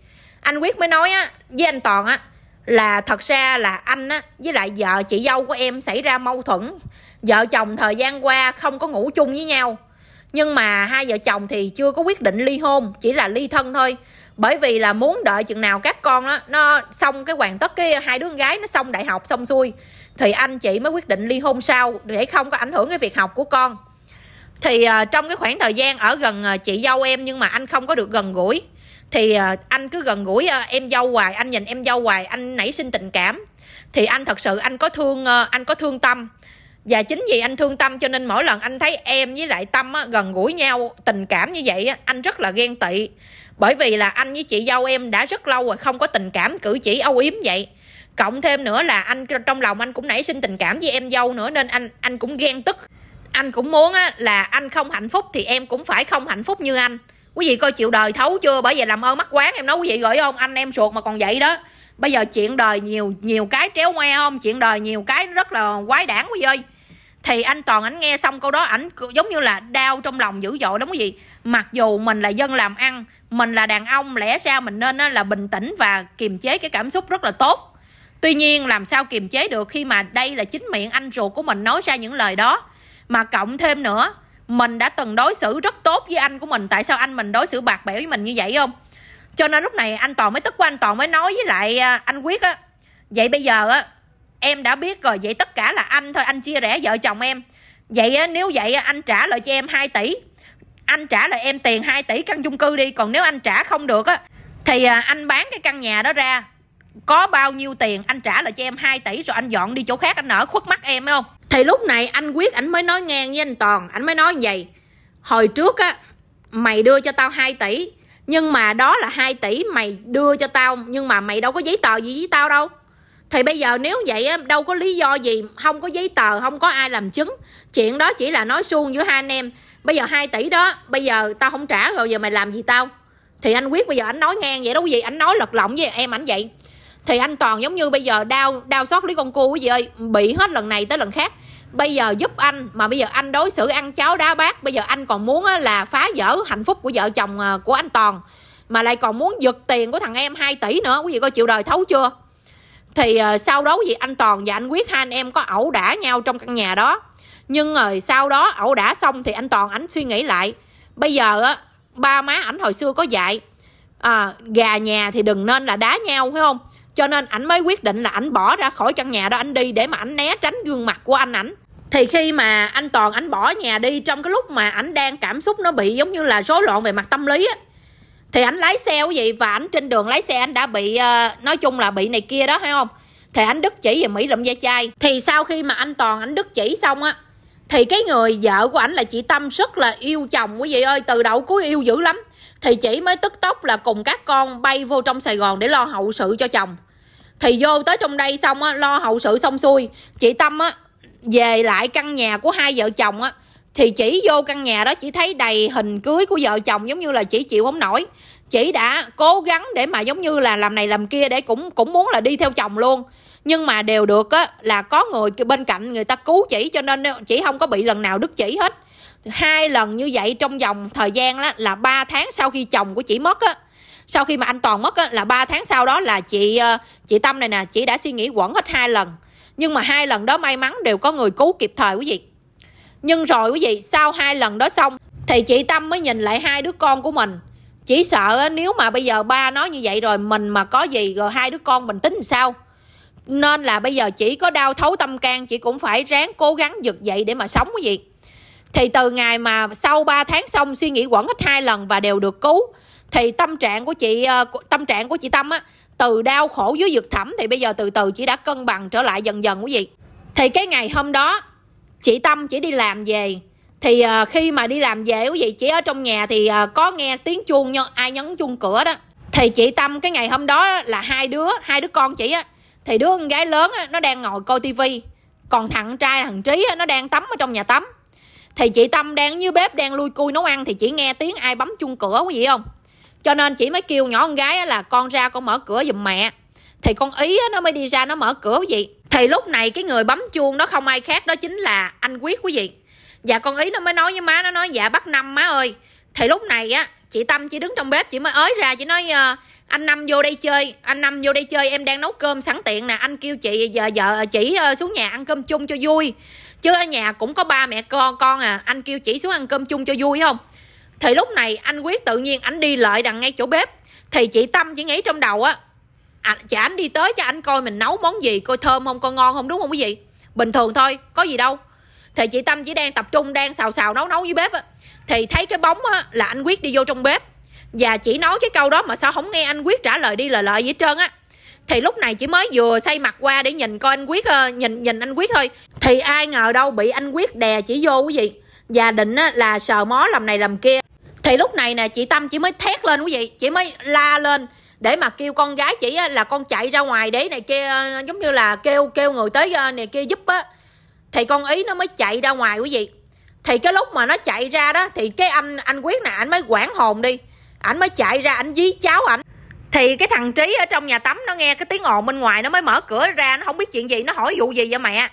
anh quyết mới nói á với anh toàn á là thật ra là anh á với lại vợ chị dâu của em xảy ra mâu thuẫn vợ chồng thời gian qua không có ngủ chung với nhau nhưng mà hai vợ chồng thì chưa có quyết định ly hôn chỉ là ly thân thôi bởi vì là muốn đợi chừng nào các con á nó xong cái hoàn tất cái hai đứa con gái nó xong đại học xong xuôi thì anh chị mới quyết định ly hôn sau để không có ảnh hưởng cái việc học của con thì uh, trong cái khoảng thời gian ở gần uh, chị dâu em nhưng mà anh không có được gần gũi thì uh, anh cứ gần gũi uh, em dâu hoài anh nhìn em dâu hoài anh nảy sinh tình cảm thì anh thật sự anh có thương uh, anh có thương tâm và chính vì anh thương tâm cho nên mỗi lần anh thấy em với lại tâm á, gần gũi nhau tình cảm như vậy á, anh rất là ghen tị bởi vì là anh với chị dâu em đã rất lâu rồi không có tình cảm cử chỉ âu yếm vậy cộng thêm nữa là anh trong lòng anh cũng nảy sinh tình cảm với em dâu nữa nên anh anh cũng ghen tức anh cũng muốn á, là anh không hạnh phúc thì em cũng phải không hạnh phúc như anh quý vị coi chịu đời thấu chưa bởi vậy làm ơn mắc quán em nói quý vị gửi không anh em ruột mà còn vậy đó bây giờ chuyện đời nhiều nhiều cái tréo ngoe không chuyện đời nhiều cái rất là quái đản quý vị ơi thì anh toàn ảnh nghe xong câu đó ảnh giống như là đau trong lòng dữ dội đúng quý vị mặc dù mình là dân làm ăn mình là đàn ông lẽ ra mình nên là bình tĩnh và kiềm chế cái cảm xúc rất là tốt tuy nhiên làm sao kiềm chế được khi mà đây là chính miệng anh ruột của mình nói ra những lời đó mà cộng thêm nữa mình đã từng đối xử rất tốt với anh của mình tại sao anh mình đối xử bạc bẽo với mình như vậy không cho nên lúc này anh toàn mới tức quá anh toàn mới nói với lại à, anh quyết á vậy bây giờ á em đã biết rồi vậy tất cả là anh thôi anh chia rẽ vợ chồng em vậy á nếu vậy anh trả lại cho em 2 tỷ anh trả lại em tiền 2 tỷ căn chung cư đi còn nếu anh trả không được á thì à, anh bán cái căn nhà đó ra có bao nhiêu tiền anh trả lại cho em 2 tỷ rồi anh dọn đi chỗ khác anh ở khuất mắt em không thì lúc này anh quyết ảnh mới nói ngang với anh toàn ảnh mới nói vậy hồi trước á mày đưa cho tao 2 tỷ nhưng mà đó là 2 tỷ mày đưa cho tao nhưng mà mày đâu có giấy tờ gì với tao đâu thì bây giờ nếu vậy á đâu có lý do gì không có giấy tờ không có ai làm chứng chuyện đó chỉ là nói suông giữa hai anh em bây giờ 2 tỷ đó bây giờ tao không trả rồi giờ mày làm gì tao thì anh quyết bây giờ anh nói ngang vậy đâu có gì anh nói lật lọng với em ảnh vậy thì anh toàn giống như bây giờ đau đau xót lý con cua quý vị ơi bị hết lần này tới lần khác bây giờ giúp anh mà bây giờ anh đối xử ăn cháo đá bát bây giờ anh còn muốn là phá vỡ hạnh phúc của vợ chồng à, của anh toàn mà lại còn muốn giật tiền của thằng em 2 tỷ nữa quý vị coi chịu đời thấu chưa thì à, sau đó quý vị anh toàn và anh quyết hai anh em có ẩu đả nhau trong căn nhà đó nhưng rồi sau đó ẩu đả xong thì anh toàn ảnh suy nghĩ lại bây giờ á ba má ảnh hồi xưa có dạy à, gà nhà thì đừng nên là đá nhau phải không cho nên ảnh mới quyết định là ảnh bỏ ra khỏi căn nhà đó ảnh đi để mà ảnh né tránh gương mặt của anh ảnh thì khi mà anh toàn ảnh bỏ nhà đi trong cái lúc mà ảnh đang cảm xúc nó bị giống như là rối loạn về mặt tâm lý á thì ảnh lái xe cái gì và ảnh trên đường lái xe anh đã bị ờ, nói chung là bị này kia đó hay không thì anh đức chỉ về mỹ lụm da chai thì sau khi mà anh toàn ảnh đức chỉ xong á thì cái người vợ của ảnh là chị tâm rất là yêu chồng quý vị ơi từ đầu cuối yêu dữ lắm thì chỉ mới tức tốc là cùng các con bay vô trong sài gòn để lo hậu sự cho chồng thì vô tới trong đây xong á lo hậu sự xong xuôi chị tâm á về lại căn nhà của hai vợ chồng á thì chỉ vô căn nhà đó chỉ thấy đầy hình cưới của vợ chồng giống như là chỉ chịu không nổi chỉ đã cố gắng để mà giống như là làm này làm kia để cũng cũng muốn là đi theo chồng luôn nhưng mà đều được á là có người bên cạnh người ta cứu chỉ cho nên chỉ không có bị lần nào đứt chỉ hết hai lần như vậy trong vòng thời gian đó là 3 tháng sau khi chồng của chị mất á sau khi mà anh toàn mất á là 3 tháng sau đó là chị ờ, chị tâm này nè chị đã suy nghĩ quẩn hết hai lần nhưng mà hai lần đó may mắn đều có người cứu kịp thời quý vị nhưng rồi quý vị sau hai lần đó xong thì chị tâm mới nhìn lại hai đứa con của mình chỉ sợ nếu mà bây giờ ba nói như vậy rồi mình mà có gì rồi hai đứa con mình tính làm sao nên là bây giờ chỉ có đau thấu tâm can chị cũng phải ráng cố gắng giật dậy để mà sống cái gì thì từ ngày mà sau 3 tháng xong suy nghĩ quẩn hết hai lần và đều được cứu thì tâm trạng của chị ờ, tâm trạng của chị tâm á từ đau khổ dưới dược thẩm thì bây giờ từ từ chị đã cân bằng trở lại dần dần quý vị thì cái ngày hôm đó chị tâm chỉ đi làm về thì ờ, khi mà đi làm về quý vị chị ở trong nhà thì ờ, có nghe tiếng chuông ai nhấn chuông cửa đó thì chị tâm cái ngày hôm đó là hai đứa hai đứa con chị á thì đứa con gái lớn á, nó đang ngồi coi tivi còn thằng trai thằng trí á, nó đang tắm ở trong nhà tắm thì chị tâm đang như bếp đang lui cui nấu ăn thì chị nghe tiếng ai bấm chuông cửa quý vị không cho nên chị mới kêu nhỏ con gái là con ra con mở cửa giùm mẹ thì con ý nó mới đi ra nó mở cửa quý vị thì lúc này cái người bấm chuông đó không ai khác đó chính là anh quyết quý vị và con ý nó mới nói với má nó nói dạ bắt năm má ơi thì lúc này á chị tâm chỉ đứng trong bếp chị mới ới ra chị nói ờ, anh năm vô đây chơi anh năm vô đây chơi em đang nấu cơm sẵn tiện nè anh kêu chị vợ vợ chị xuống nhà ăn cơm chung cho vui chứ ở nhà cũng có ba mẹ con con à anh kêu chỉ xuống ăn cơm chung cho vui không thì lúc này anh quyết tự nhiên anh đi lợi đằng ngay chỗ bếp thì chị tâm chỉ nghĩ trong đầu á à, chị anh đi tới cho anh coi mình nấu món gì coi thơm không coi ngon không đúng không quý vị bình thường thôi có gì đâu thì chị tâm chỉ đang tập trung đang xào xào nấu nấu dưới bếp á thì thấy cái bóng á là anh quyết đi vô trong bếp và chỉ nói cái câu đó mà sao không nghe anh quyết trả lời đi lời lợi gì hết trơn á thì lúc này chỉ mới vừa xây mặt qua để nhìn coi anh quyết ờ, nhìn nhìn anh quyết thôi thì ai ngờ đâu bị anh quyết đè chỉ vô quý vị và định ờ, là sờ mó làm này làm kia thì lúc này nè chị tâm chỉ mới thét lên quý vị chỉ mới la lên để mà kêu con gái chỉ ờ, là con chạy ra ngoài để này kia giống như là kêu kêu người tới này kia giúp á thì con ý nó mới chạy ra ngoài quý vị thì cái lúc mà nó chạy ra đó thì cái anh anh quyết nè anh mới quản hồn đi ảnh mới chạy ra ảnh dí cháu ảnh thì cái thằng trí ở trong nhà tắm nó nghe cái tiếng ồn bên ngoài nó mới mở cửa ra nó không biết chuyện gì nó hỏi vụ gì vậy mẹ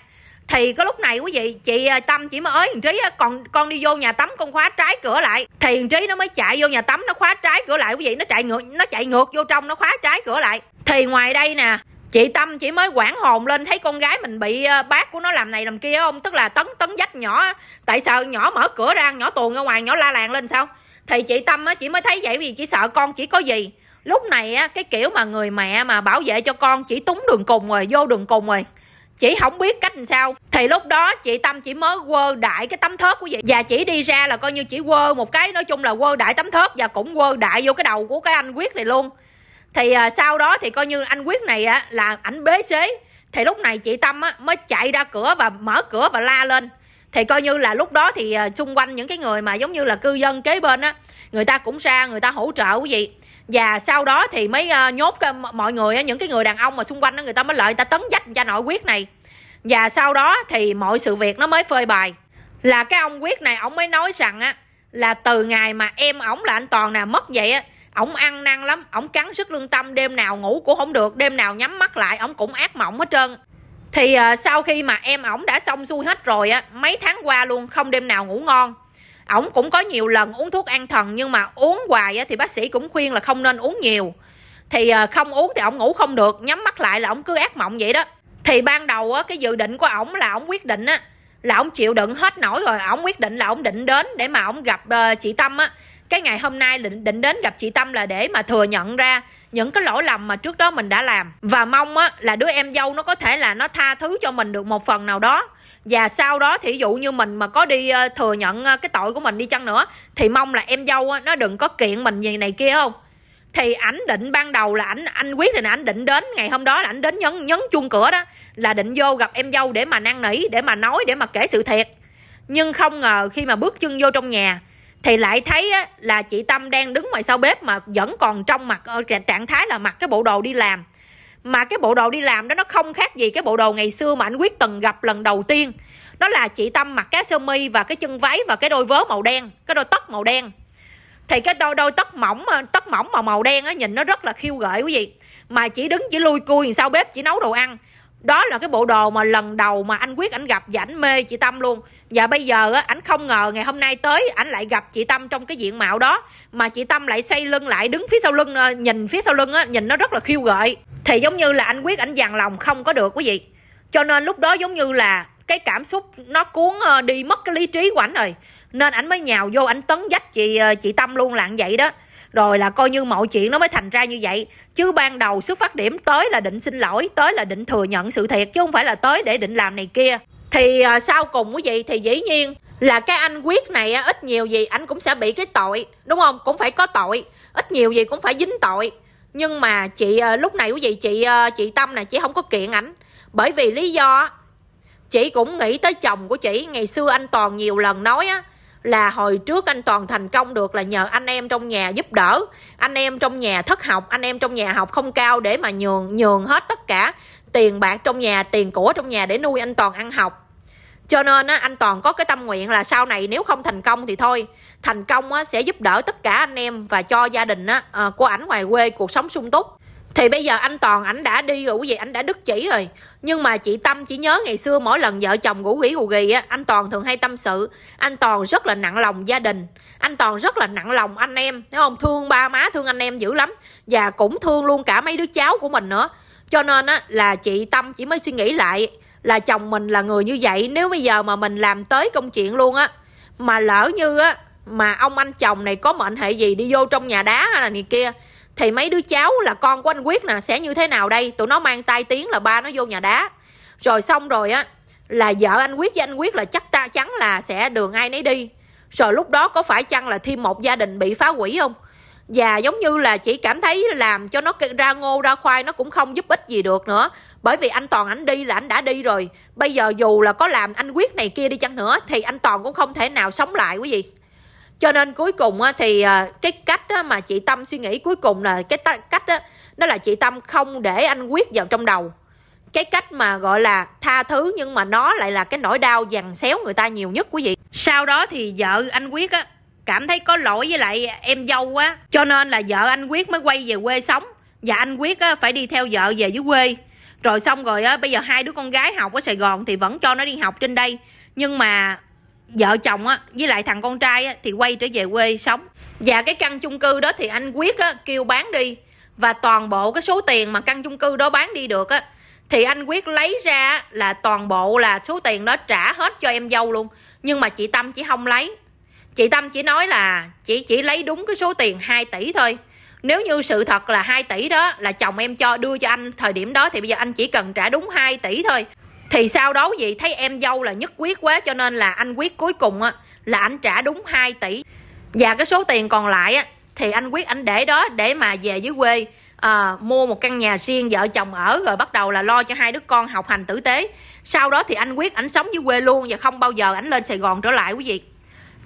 thì có lúc này quý vị chị à, tâm chỉ mới ới thằng trí còn con đi vô nhà tắm con khóa trái cửa lại thì thằng trí nó mới chạy vô nhà tắm nó khóa trái cửa lại quý vị nó chạy ngược nó chạy ngược vô trong nó khóa trái cửa lại thì ngoài đây nè chị tâm chỉ mới quảng hồn lên thấy con gái mình bị à, bác của nó làm này làm kia không tức là tấn tấn dách nhỏ tại sao nhỏ mở cửa ra nhỏ tuồn ra ngoài nhỏ la làng lên sao thì chị tâm chỉ mới thấy vậy vì chỉ sợ con chỉ có gì lúc này á cái kiểu mà người mẹ mà bảo vệ cho con chỉ túng đường cùng rồi vô đường cùng rồi chị không biết cách làm sao thì lúc đó chị tâm chỉ mới quơ đại cái tấm thớt của chị và chỉ đi ra là coi như chỉ quơ một cái nói chung là quơ đại tấm thớt và cũng quơ đại vô cái đầu của cái anh quyết này luôn thì à, sau đó thì coi như anh quyết này á là ảnh bế xế thì lúc này chị tâm á mới chạy ra cửa và mở cửa và la lên thì coi như là lúc đó thì à, xung quanh những cái người mà giống như là cư dân kế bên á người ta cũng ra người ta hỗ trợ quý vị và sau đó thì mới ờ, nhốt mọi người những cái người đàn ông mà xung quanh đó người ta mới lợi người ta tấn dách cha nội quyết này và sau đó thì mọi sự việc nó mới phơi bày là cái ông quyết này ông mới nói rằng á là từ ngày mà em ổng là anh toàn nè mất vậy á ổng ăn năn lắm ổng cắn sức lương tâm đêm nào ngủ cũng không được đêm nào nhắm mắt lại ổng cũng ác mộng hết trơn thì uh, sau khi mà em ổng đã xong xuôi hết rồi á mấy tháng qua luôn không đêm nào ngủ ngon ổng cũng có nhiều lần uống thuốc an thần nhưng mà uống hoài thì bác sĩ cũng khuyên là không nên uống nhiều thì ờ, không uống thì ổng ngủ không được nhắm mắt lại là ổng cứ ác mộng vậy đó thì ban đầu á cái dự định của ổng là ổng quyết định á là ổng chịu đựng hết nổi rồi ổng quyết định là ổng định đến để mà ổng gặp ờ, chị tâm á cái ngày hôm nay định định đến gặp chị tâm là để mà thừa nhận ra những cái lỗi lầm mà trước đó mình đã làm và mong á là đứa em dâu nó có thể là nó tha thứ cho mình được một phần nào đó và sau đó thí dụ như mình mà có đi ờ, thừa nhận ờ, cái tội của mình đi chăng nữa thì mong là em dâu nó đừng có kiện mình gì này kia không thì ảnh định ban đầu là ảnh anh quyết định là ảnh định đến ngày hôm đó là ảnh đến nhấn nhấn chuông cửa đó là định vô gặp em dâu để mà năn nỉ để mà nói để mà kể sự thiệt nhưng không ngờ khi mà bước chân vô trong nhà thì lại thấy là chị tâm đang đứng ngoài sau bếp mà vẫn còn trong mặt ờ, trạng thái là mặc cái bộ đồ đi làm mà cái bộ đồ đi làm đó nó không khác gì cái bộ đồ ngày xưa mà anh quyết từng gặp lần đầu tiên đó là chị tâm mặc cái sơ mi và cái chân váy và cái đôi vớ màu đen cái đôi tất màu đen thì cái đôi đôi tất mỏng tất mỏng mà màu đen á nhìn nó rất là khiêu gợi quý vị mà chỉ đứng chỉ lui cui sau bếp chỉ nấu đồ ăn đó là cái bộ đồ mà lần đầu mà anh quyết ảnh gặp và ảnh mê chị tâm luôn và bây giờ á ảnh không ngờ ngày hôm nay tới ảnh lại gặp chị tâm trong cái diện mạo đó mà chị tâm lại xây lưng lại đứng phía sau lưng ờ, nhìn phía sau lưng á nhìn nó rất là khiêu gợi thì giống như là anh quyết ảnh dằn lòng không có được quý vị cho nên lúc đó giống như là cái cảm xúc nó cuốn ờ, đi mất cái lý trí của ảnh rồi nên ảnh mới nhào vô ảnh tấn dách chị ờ, chị tâm luôn lặng vậy đó rồi là coi như mọi chuyện nó mới thành ra như vậy chứ ban đầu xuất phát điểm tới là định xin lỗi tới là định thừa nhận sự thiệt chứ không phải là tới để định làm này kia thì ờ, sau cùng quý vị thì dĩ nhiên là cái anh quyết này ít nhiều gì anh cũng sẽ bị cái tội đúng không cũng phải có tội ít nhiều gì cũng phải dính tội nhưng mà chị ờ, lúc này quý vị chị ờ, chị tâm này chị không có kiện ảnh bởi vì lý do chị cũng nghĩ tới chồng của chị ngày xưa anh toàn nhiều lần nói á là hồi trước anh toàn thành công được là nhờ anh em trong nhà giúp đỡ anh em trong nhà thất học anh em trong nhà học không cao để mà nhường nhường hết tất cả tiền bạc trong nhà tiền của trong nhà để nuôi anh toàn ăn học cho nên á, anh toàn có cái tâm nguyện là sau này nếu không thành công thì thôi thành công á, sẽ giúp đỡ tất cả anh em và cho gia đình á, à, của ảnh ngoài quê cuộc sống sung túc thì bây giờ anh toàn ảnh đã đi rồi quý vị ảnh đã đứt chỉ rồi nhưng mà chị tâm chỉ nhớ ngày xưa mỗi lần vợ chồng ngủ quỷ gù gì á anh toàn thường hay tâm sự anh toàn rất là nặng lòng gia đình anh toàn rất là nặng lòng anh em thấy không thương ba má thương anh em dữ lắm và cũng thương luôn cả mấy đứa cháu của mình nữa cho nên á là chị tâm chỉ mới suy nghĩ lại là chồng mình là người như vậy nếu bây giờ mà mình làm tới công chuyện luôn á mà lỡ như á mà ông anh chồng này có mệnh hệ gì đi vô trong nhà đá hay là này kia thì mấy đứa cháu là con của anh quyết nè sẽ như thế nào đây tụi nó mang tai tiếng là ba nó vô nhà đá rồi xong rồi á là vợ anh quyết với anh quyết là chắc ta chắn là sẽ đường ai nấy đi rồi lúc đó có phải chăng là thêm một gia đình bị phá hủy không và giống như là chỉ cảm thấy làm cho nó ra ngô ra khoai nó cũng không giúp ích gì được nữa bởi vì anh toàn ảnh đi là anh đã đi rồi bây giờ dù là có làm anh quyết này kia đi chăng nữa thì anh toàn cũng không thể nào sống lại quý vị cho nên cuối cùng á, thì à, cái cách á, mà chị tâm suy nghĩ cuối cùng là cái ta, cách á, đó là chị tâm không để anh quyết vào trong đầu cái cách mà gọi là tha thứ nhưng mà nó lại là cái nỗi đau dằn xéo người ta nhiều nhất quý vị sau đó thì vợ anh quyết á cảm thấy có lỗi với lại em dâu á cho nên là vợ anh quyết mới quay về quê sống và anh quyết á phải đi theo vợ về dưới quê rồi xong rồi á bây giờ hai đứa con gái học ở sài gòn thì vẫn cho nó đi học trên đây nhưng mà vợ chồng á với lại thằng con trai á thì quay trở về quê sống và cái căn chung cư đó thì anh quyết á kêu bán đi và toàn bộ cái số tiền mà căn chung cư đó bán đi được á thì anh quyết lấy ra là toàn bộ là số tiền đó trả hết cho em dâu luôn nhưng mà chị tâm chỉ không lấy chị tâm chỉ nói là chị chỉ lấy đúng cái số tiền 2 tỷ thôi nếu như sự thật là 2 tỷ đó là chồng em cho đưa cho anh thời điểm đó thì bây giờ anh chỉ cần trả đúng 2 tỷ thôi thì sau đó gì thấy em dâu là nhất quyết quá cho nên là anh quyết cuối cùng á là anh trả đúng 2 tỷ và cái số tiền còn lại á thì anh quyết anh để đó để mà về dưới quê à, mua một căn nhà riêng vợ chồng ở rồi bắt đầu là lo cho hai đứa con học hành tử tế sau đó thì anh quyết anh sống dưới quê luôn và không bao giờ anh lên sài gòn trở lại quý vị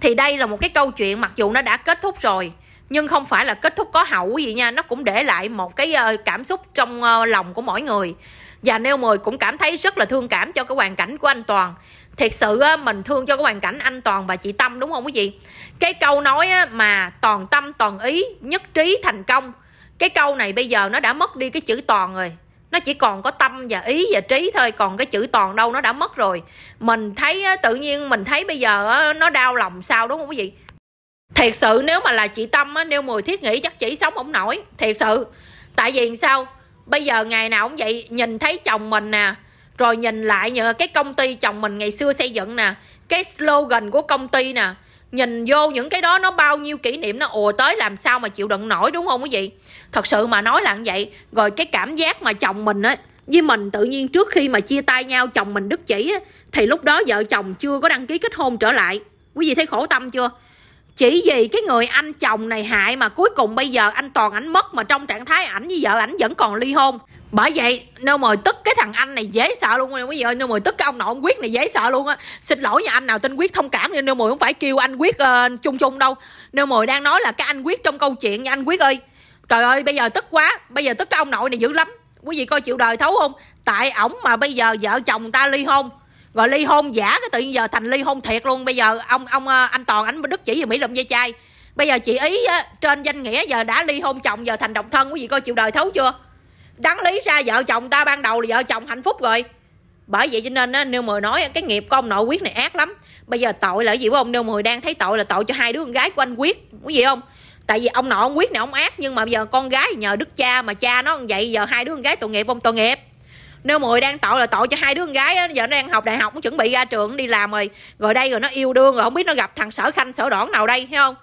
thì đây là một cái câu chuyện mặc dù nó đã kết thúc rồi nhưng không phải là kết thúc có hậu quý vị nha nó cũng để lại một cái ờ, cảm xúc trong ờ, lòng của mỗi người và nêu 10 cũng cảm thấy rất là thương cảm cho cái hoàn cảnh của anh Toàn thiệt sự mình thương cho cái hoàn cảnh anh Toàn và chị Tâm đúng không quý vị cái câu nói mà toàn tâm toàn ý nhất trí thành công cái câu này bây giờ nó đã mất đi cái chữ toàn rồi nó chỉ còn có tâm và ý và trí thôi còn cái chữ toàn đâu nó đã mất rồi mình thấy tự nhiên mình thấy bây giờ nó đau lòng sao đúng không quý vị thiệt sự nếu mà là chị tâm nêu mười thiết nghĩ chắc chỉ sống không nổi thiệt sự tại vì sao bây giờ ngày nào cũng vậy nhìn thấy chồng mình nè rồi nhìn lại nhờ cái công ty chồng mình ngày xưa xây dựng nè cái slogan của công ty nè nhìn vô những cái đó nó bao nhiêu kỷ niệm nó ùa tới làm sao mà chịu đựng nổi đúng không quý vị thật sự mà nói là như vậy rồi cái cảm giác mà chồng mình á với mình tự nhiên trước khi mà chia tay nhau chồng mình đứt chỉ á thì lúc đó vợ chồng chưa có đăng ký kết hôn trở lại quý vị thấy khổ tâm chưa chỉ vì cái người anh chồng này hại mà cuối cùng bây giờ anh toàn ảnh mất mà trong trạng thái ảnh như vợ ảnh vẫn còn ly hôn bởi vậy nô mời tức cái thằng anh này dễ sợ luôn quý vị ơi nô mời tức cái ông nội ông quyết này dễ sợ luôn á xin lỗi nhà anh nào tên quyết thông cảm nên nô mời không phải kêu anh quyết uh, chung chung đâu nô mời đang nói là cái anh quyết trong câu chuyện nha anh quyết ơi trời ơi bây giờ tức quá bây giờ tức cái ông nội này dữ lắm quý vị coi chịu đời thấu không tại ổng mà bây giờ vợ chồng ta ly hôn rồi ly hôn giả cái tự nhiên giờ thành ly hôn thiệt luôn bây giờ ông ông ờ, anh toàn anh đức chỉ về mỹ lụm dây chai bây giờ chị ý á, ờ, trên danh nghĩa giờ đã ly hôn chồng giờ thành độc thân quý vị coi chịu đời thấu chưa đáng lý ra vợ chồng ta ban đầu là vợ chồng hạnh phúc rồi bởi vậy cho nên á, nêu mười nói cái nghiệp của ông nội quyết này ác lắm bây giờ tội là gì của ông nêu mười đang thấy tội là tội cho hai đứa con gái của anh quyết quý vị không tại vì ông nội ông quyết này ông ác nhưng mà bây giờ con gái nhờ đức cha mà cha nó vậy giờ hai đứa con gái tội nghiệp ông tội nghiệp nếu mười đang tội là tội cho hai đứa con gái á giờ nó đang học đại học nó chuẩn bị ra trường đi làm rồi rồi đây rồi nó yêu đương rồi không biết nó gặp thằng sở khanh sở đoản nào đây thấy không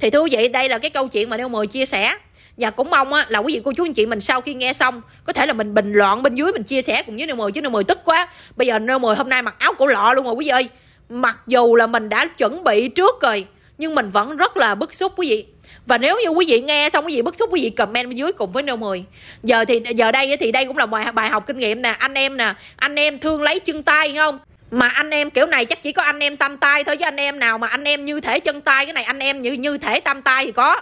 thì thưa quý vị đây là cái câu chuyện mà nêu mười chia sẻ và cũng mong á, là quý vị cô chú anh chị mình sau khi nghe xong có thể là mình bình luận bên dưới mình chia sẻ cùng với nêu mười chứ nêu mười tức quá bây giờ nêu mười hôm nay mặc áo cổ lọ luôn rồi quý vị ơi mặc dù là mình đã chuẩn bị trước rồi nhưng mình vẫn rất là bức xúc quý vị và nếu như quý vị nghe xong quý vị bức xúc quý vị comment bên dưới cùng với nêu 10 giờ thì giờ đây thì đây cũng là bài bài học kinh nghiệm nè anh em nè anh em thương lấy chân tay không mà anh em kiểu này chắc chỉ có anh em tam tay thôi chứ anh em nào mà anh em như thể chân tay cái này anh em như như thể tam tay thì có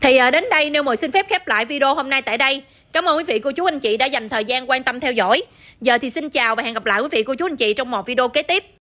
thì à, đến đây nêu mời xin phép khép lại video hôm nay tại đây Cảm ơn quý vị cô chú anh chị đã dành thời gian quan tâm theo dõi. Giờ thì xin chào và hẹn gặp lại quý vị cô chú anh chị trong một video kế tiếp.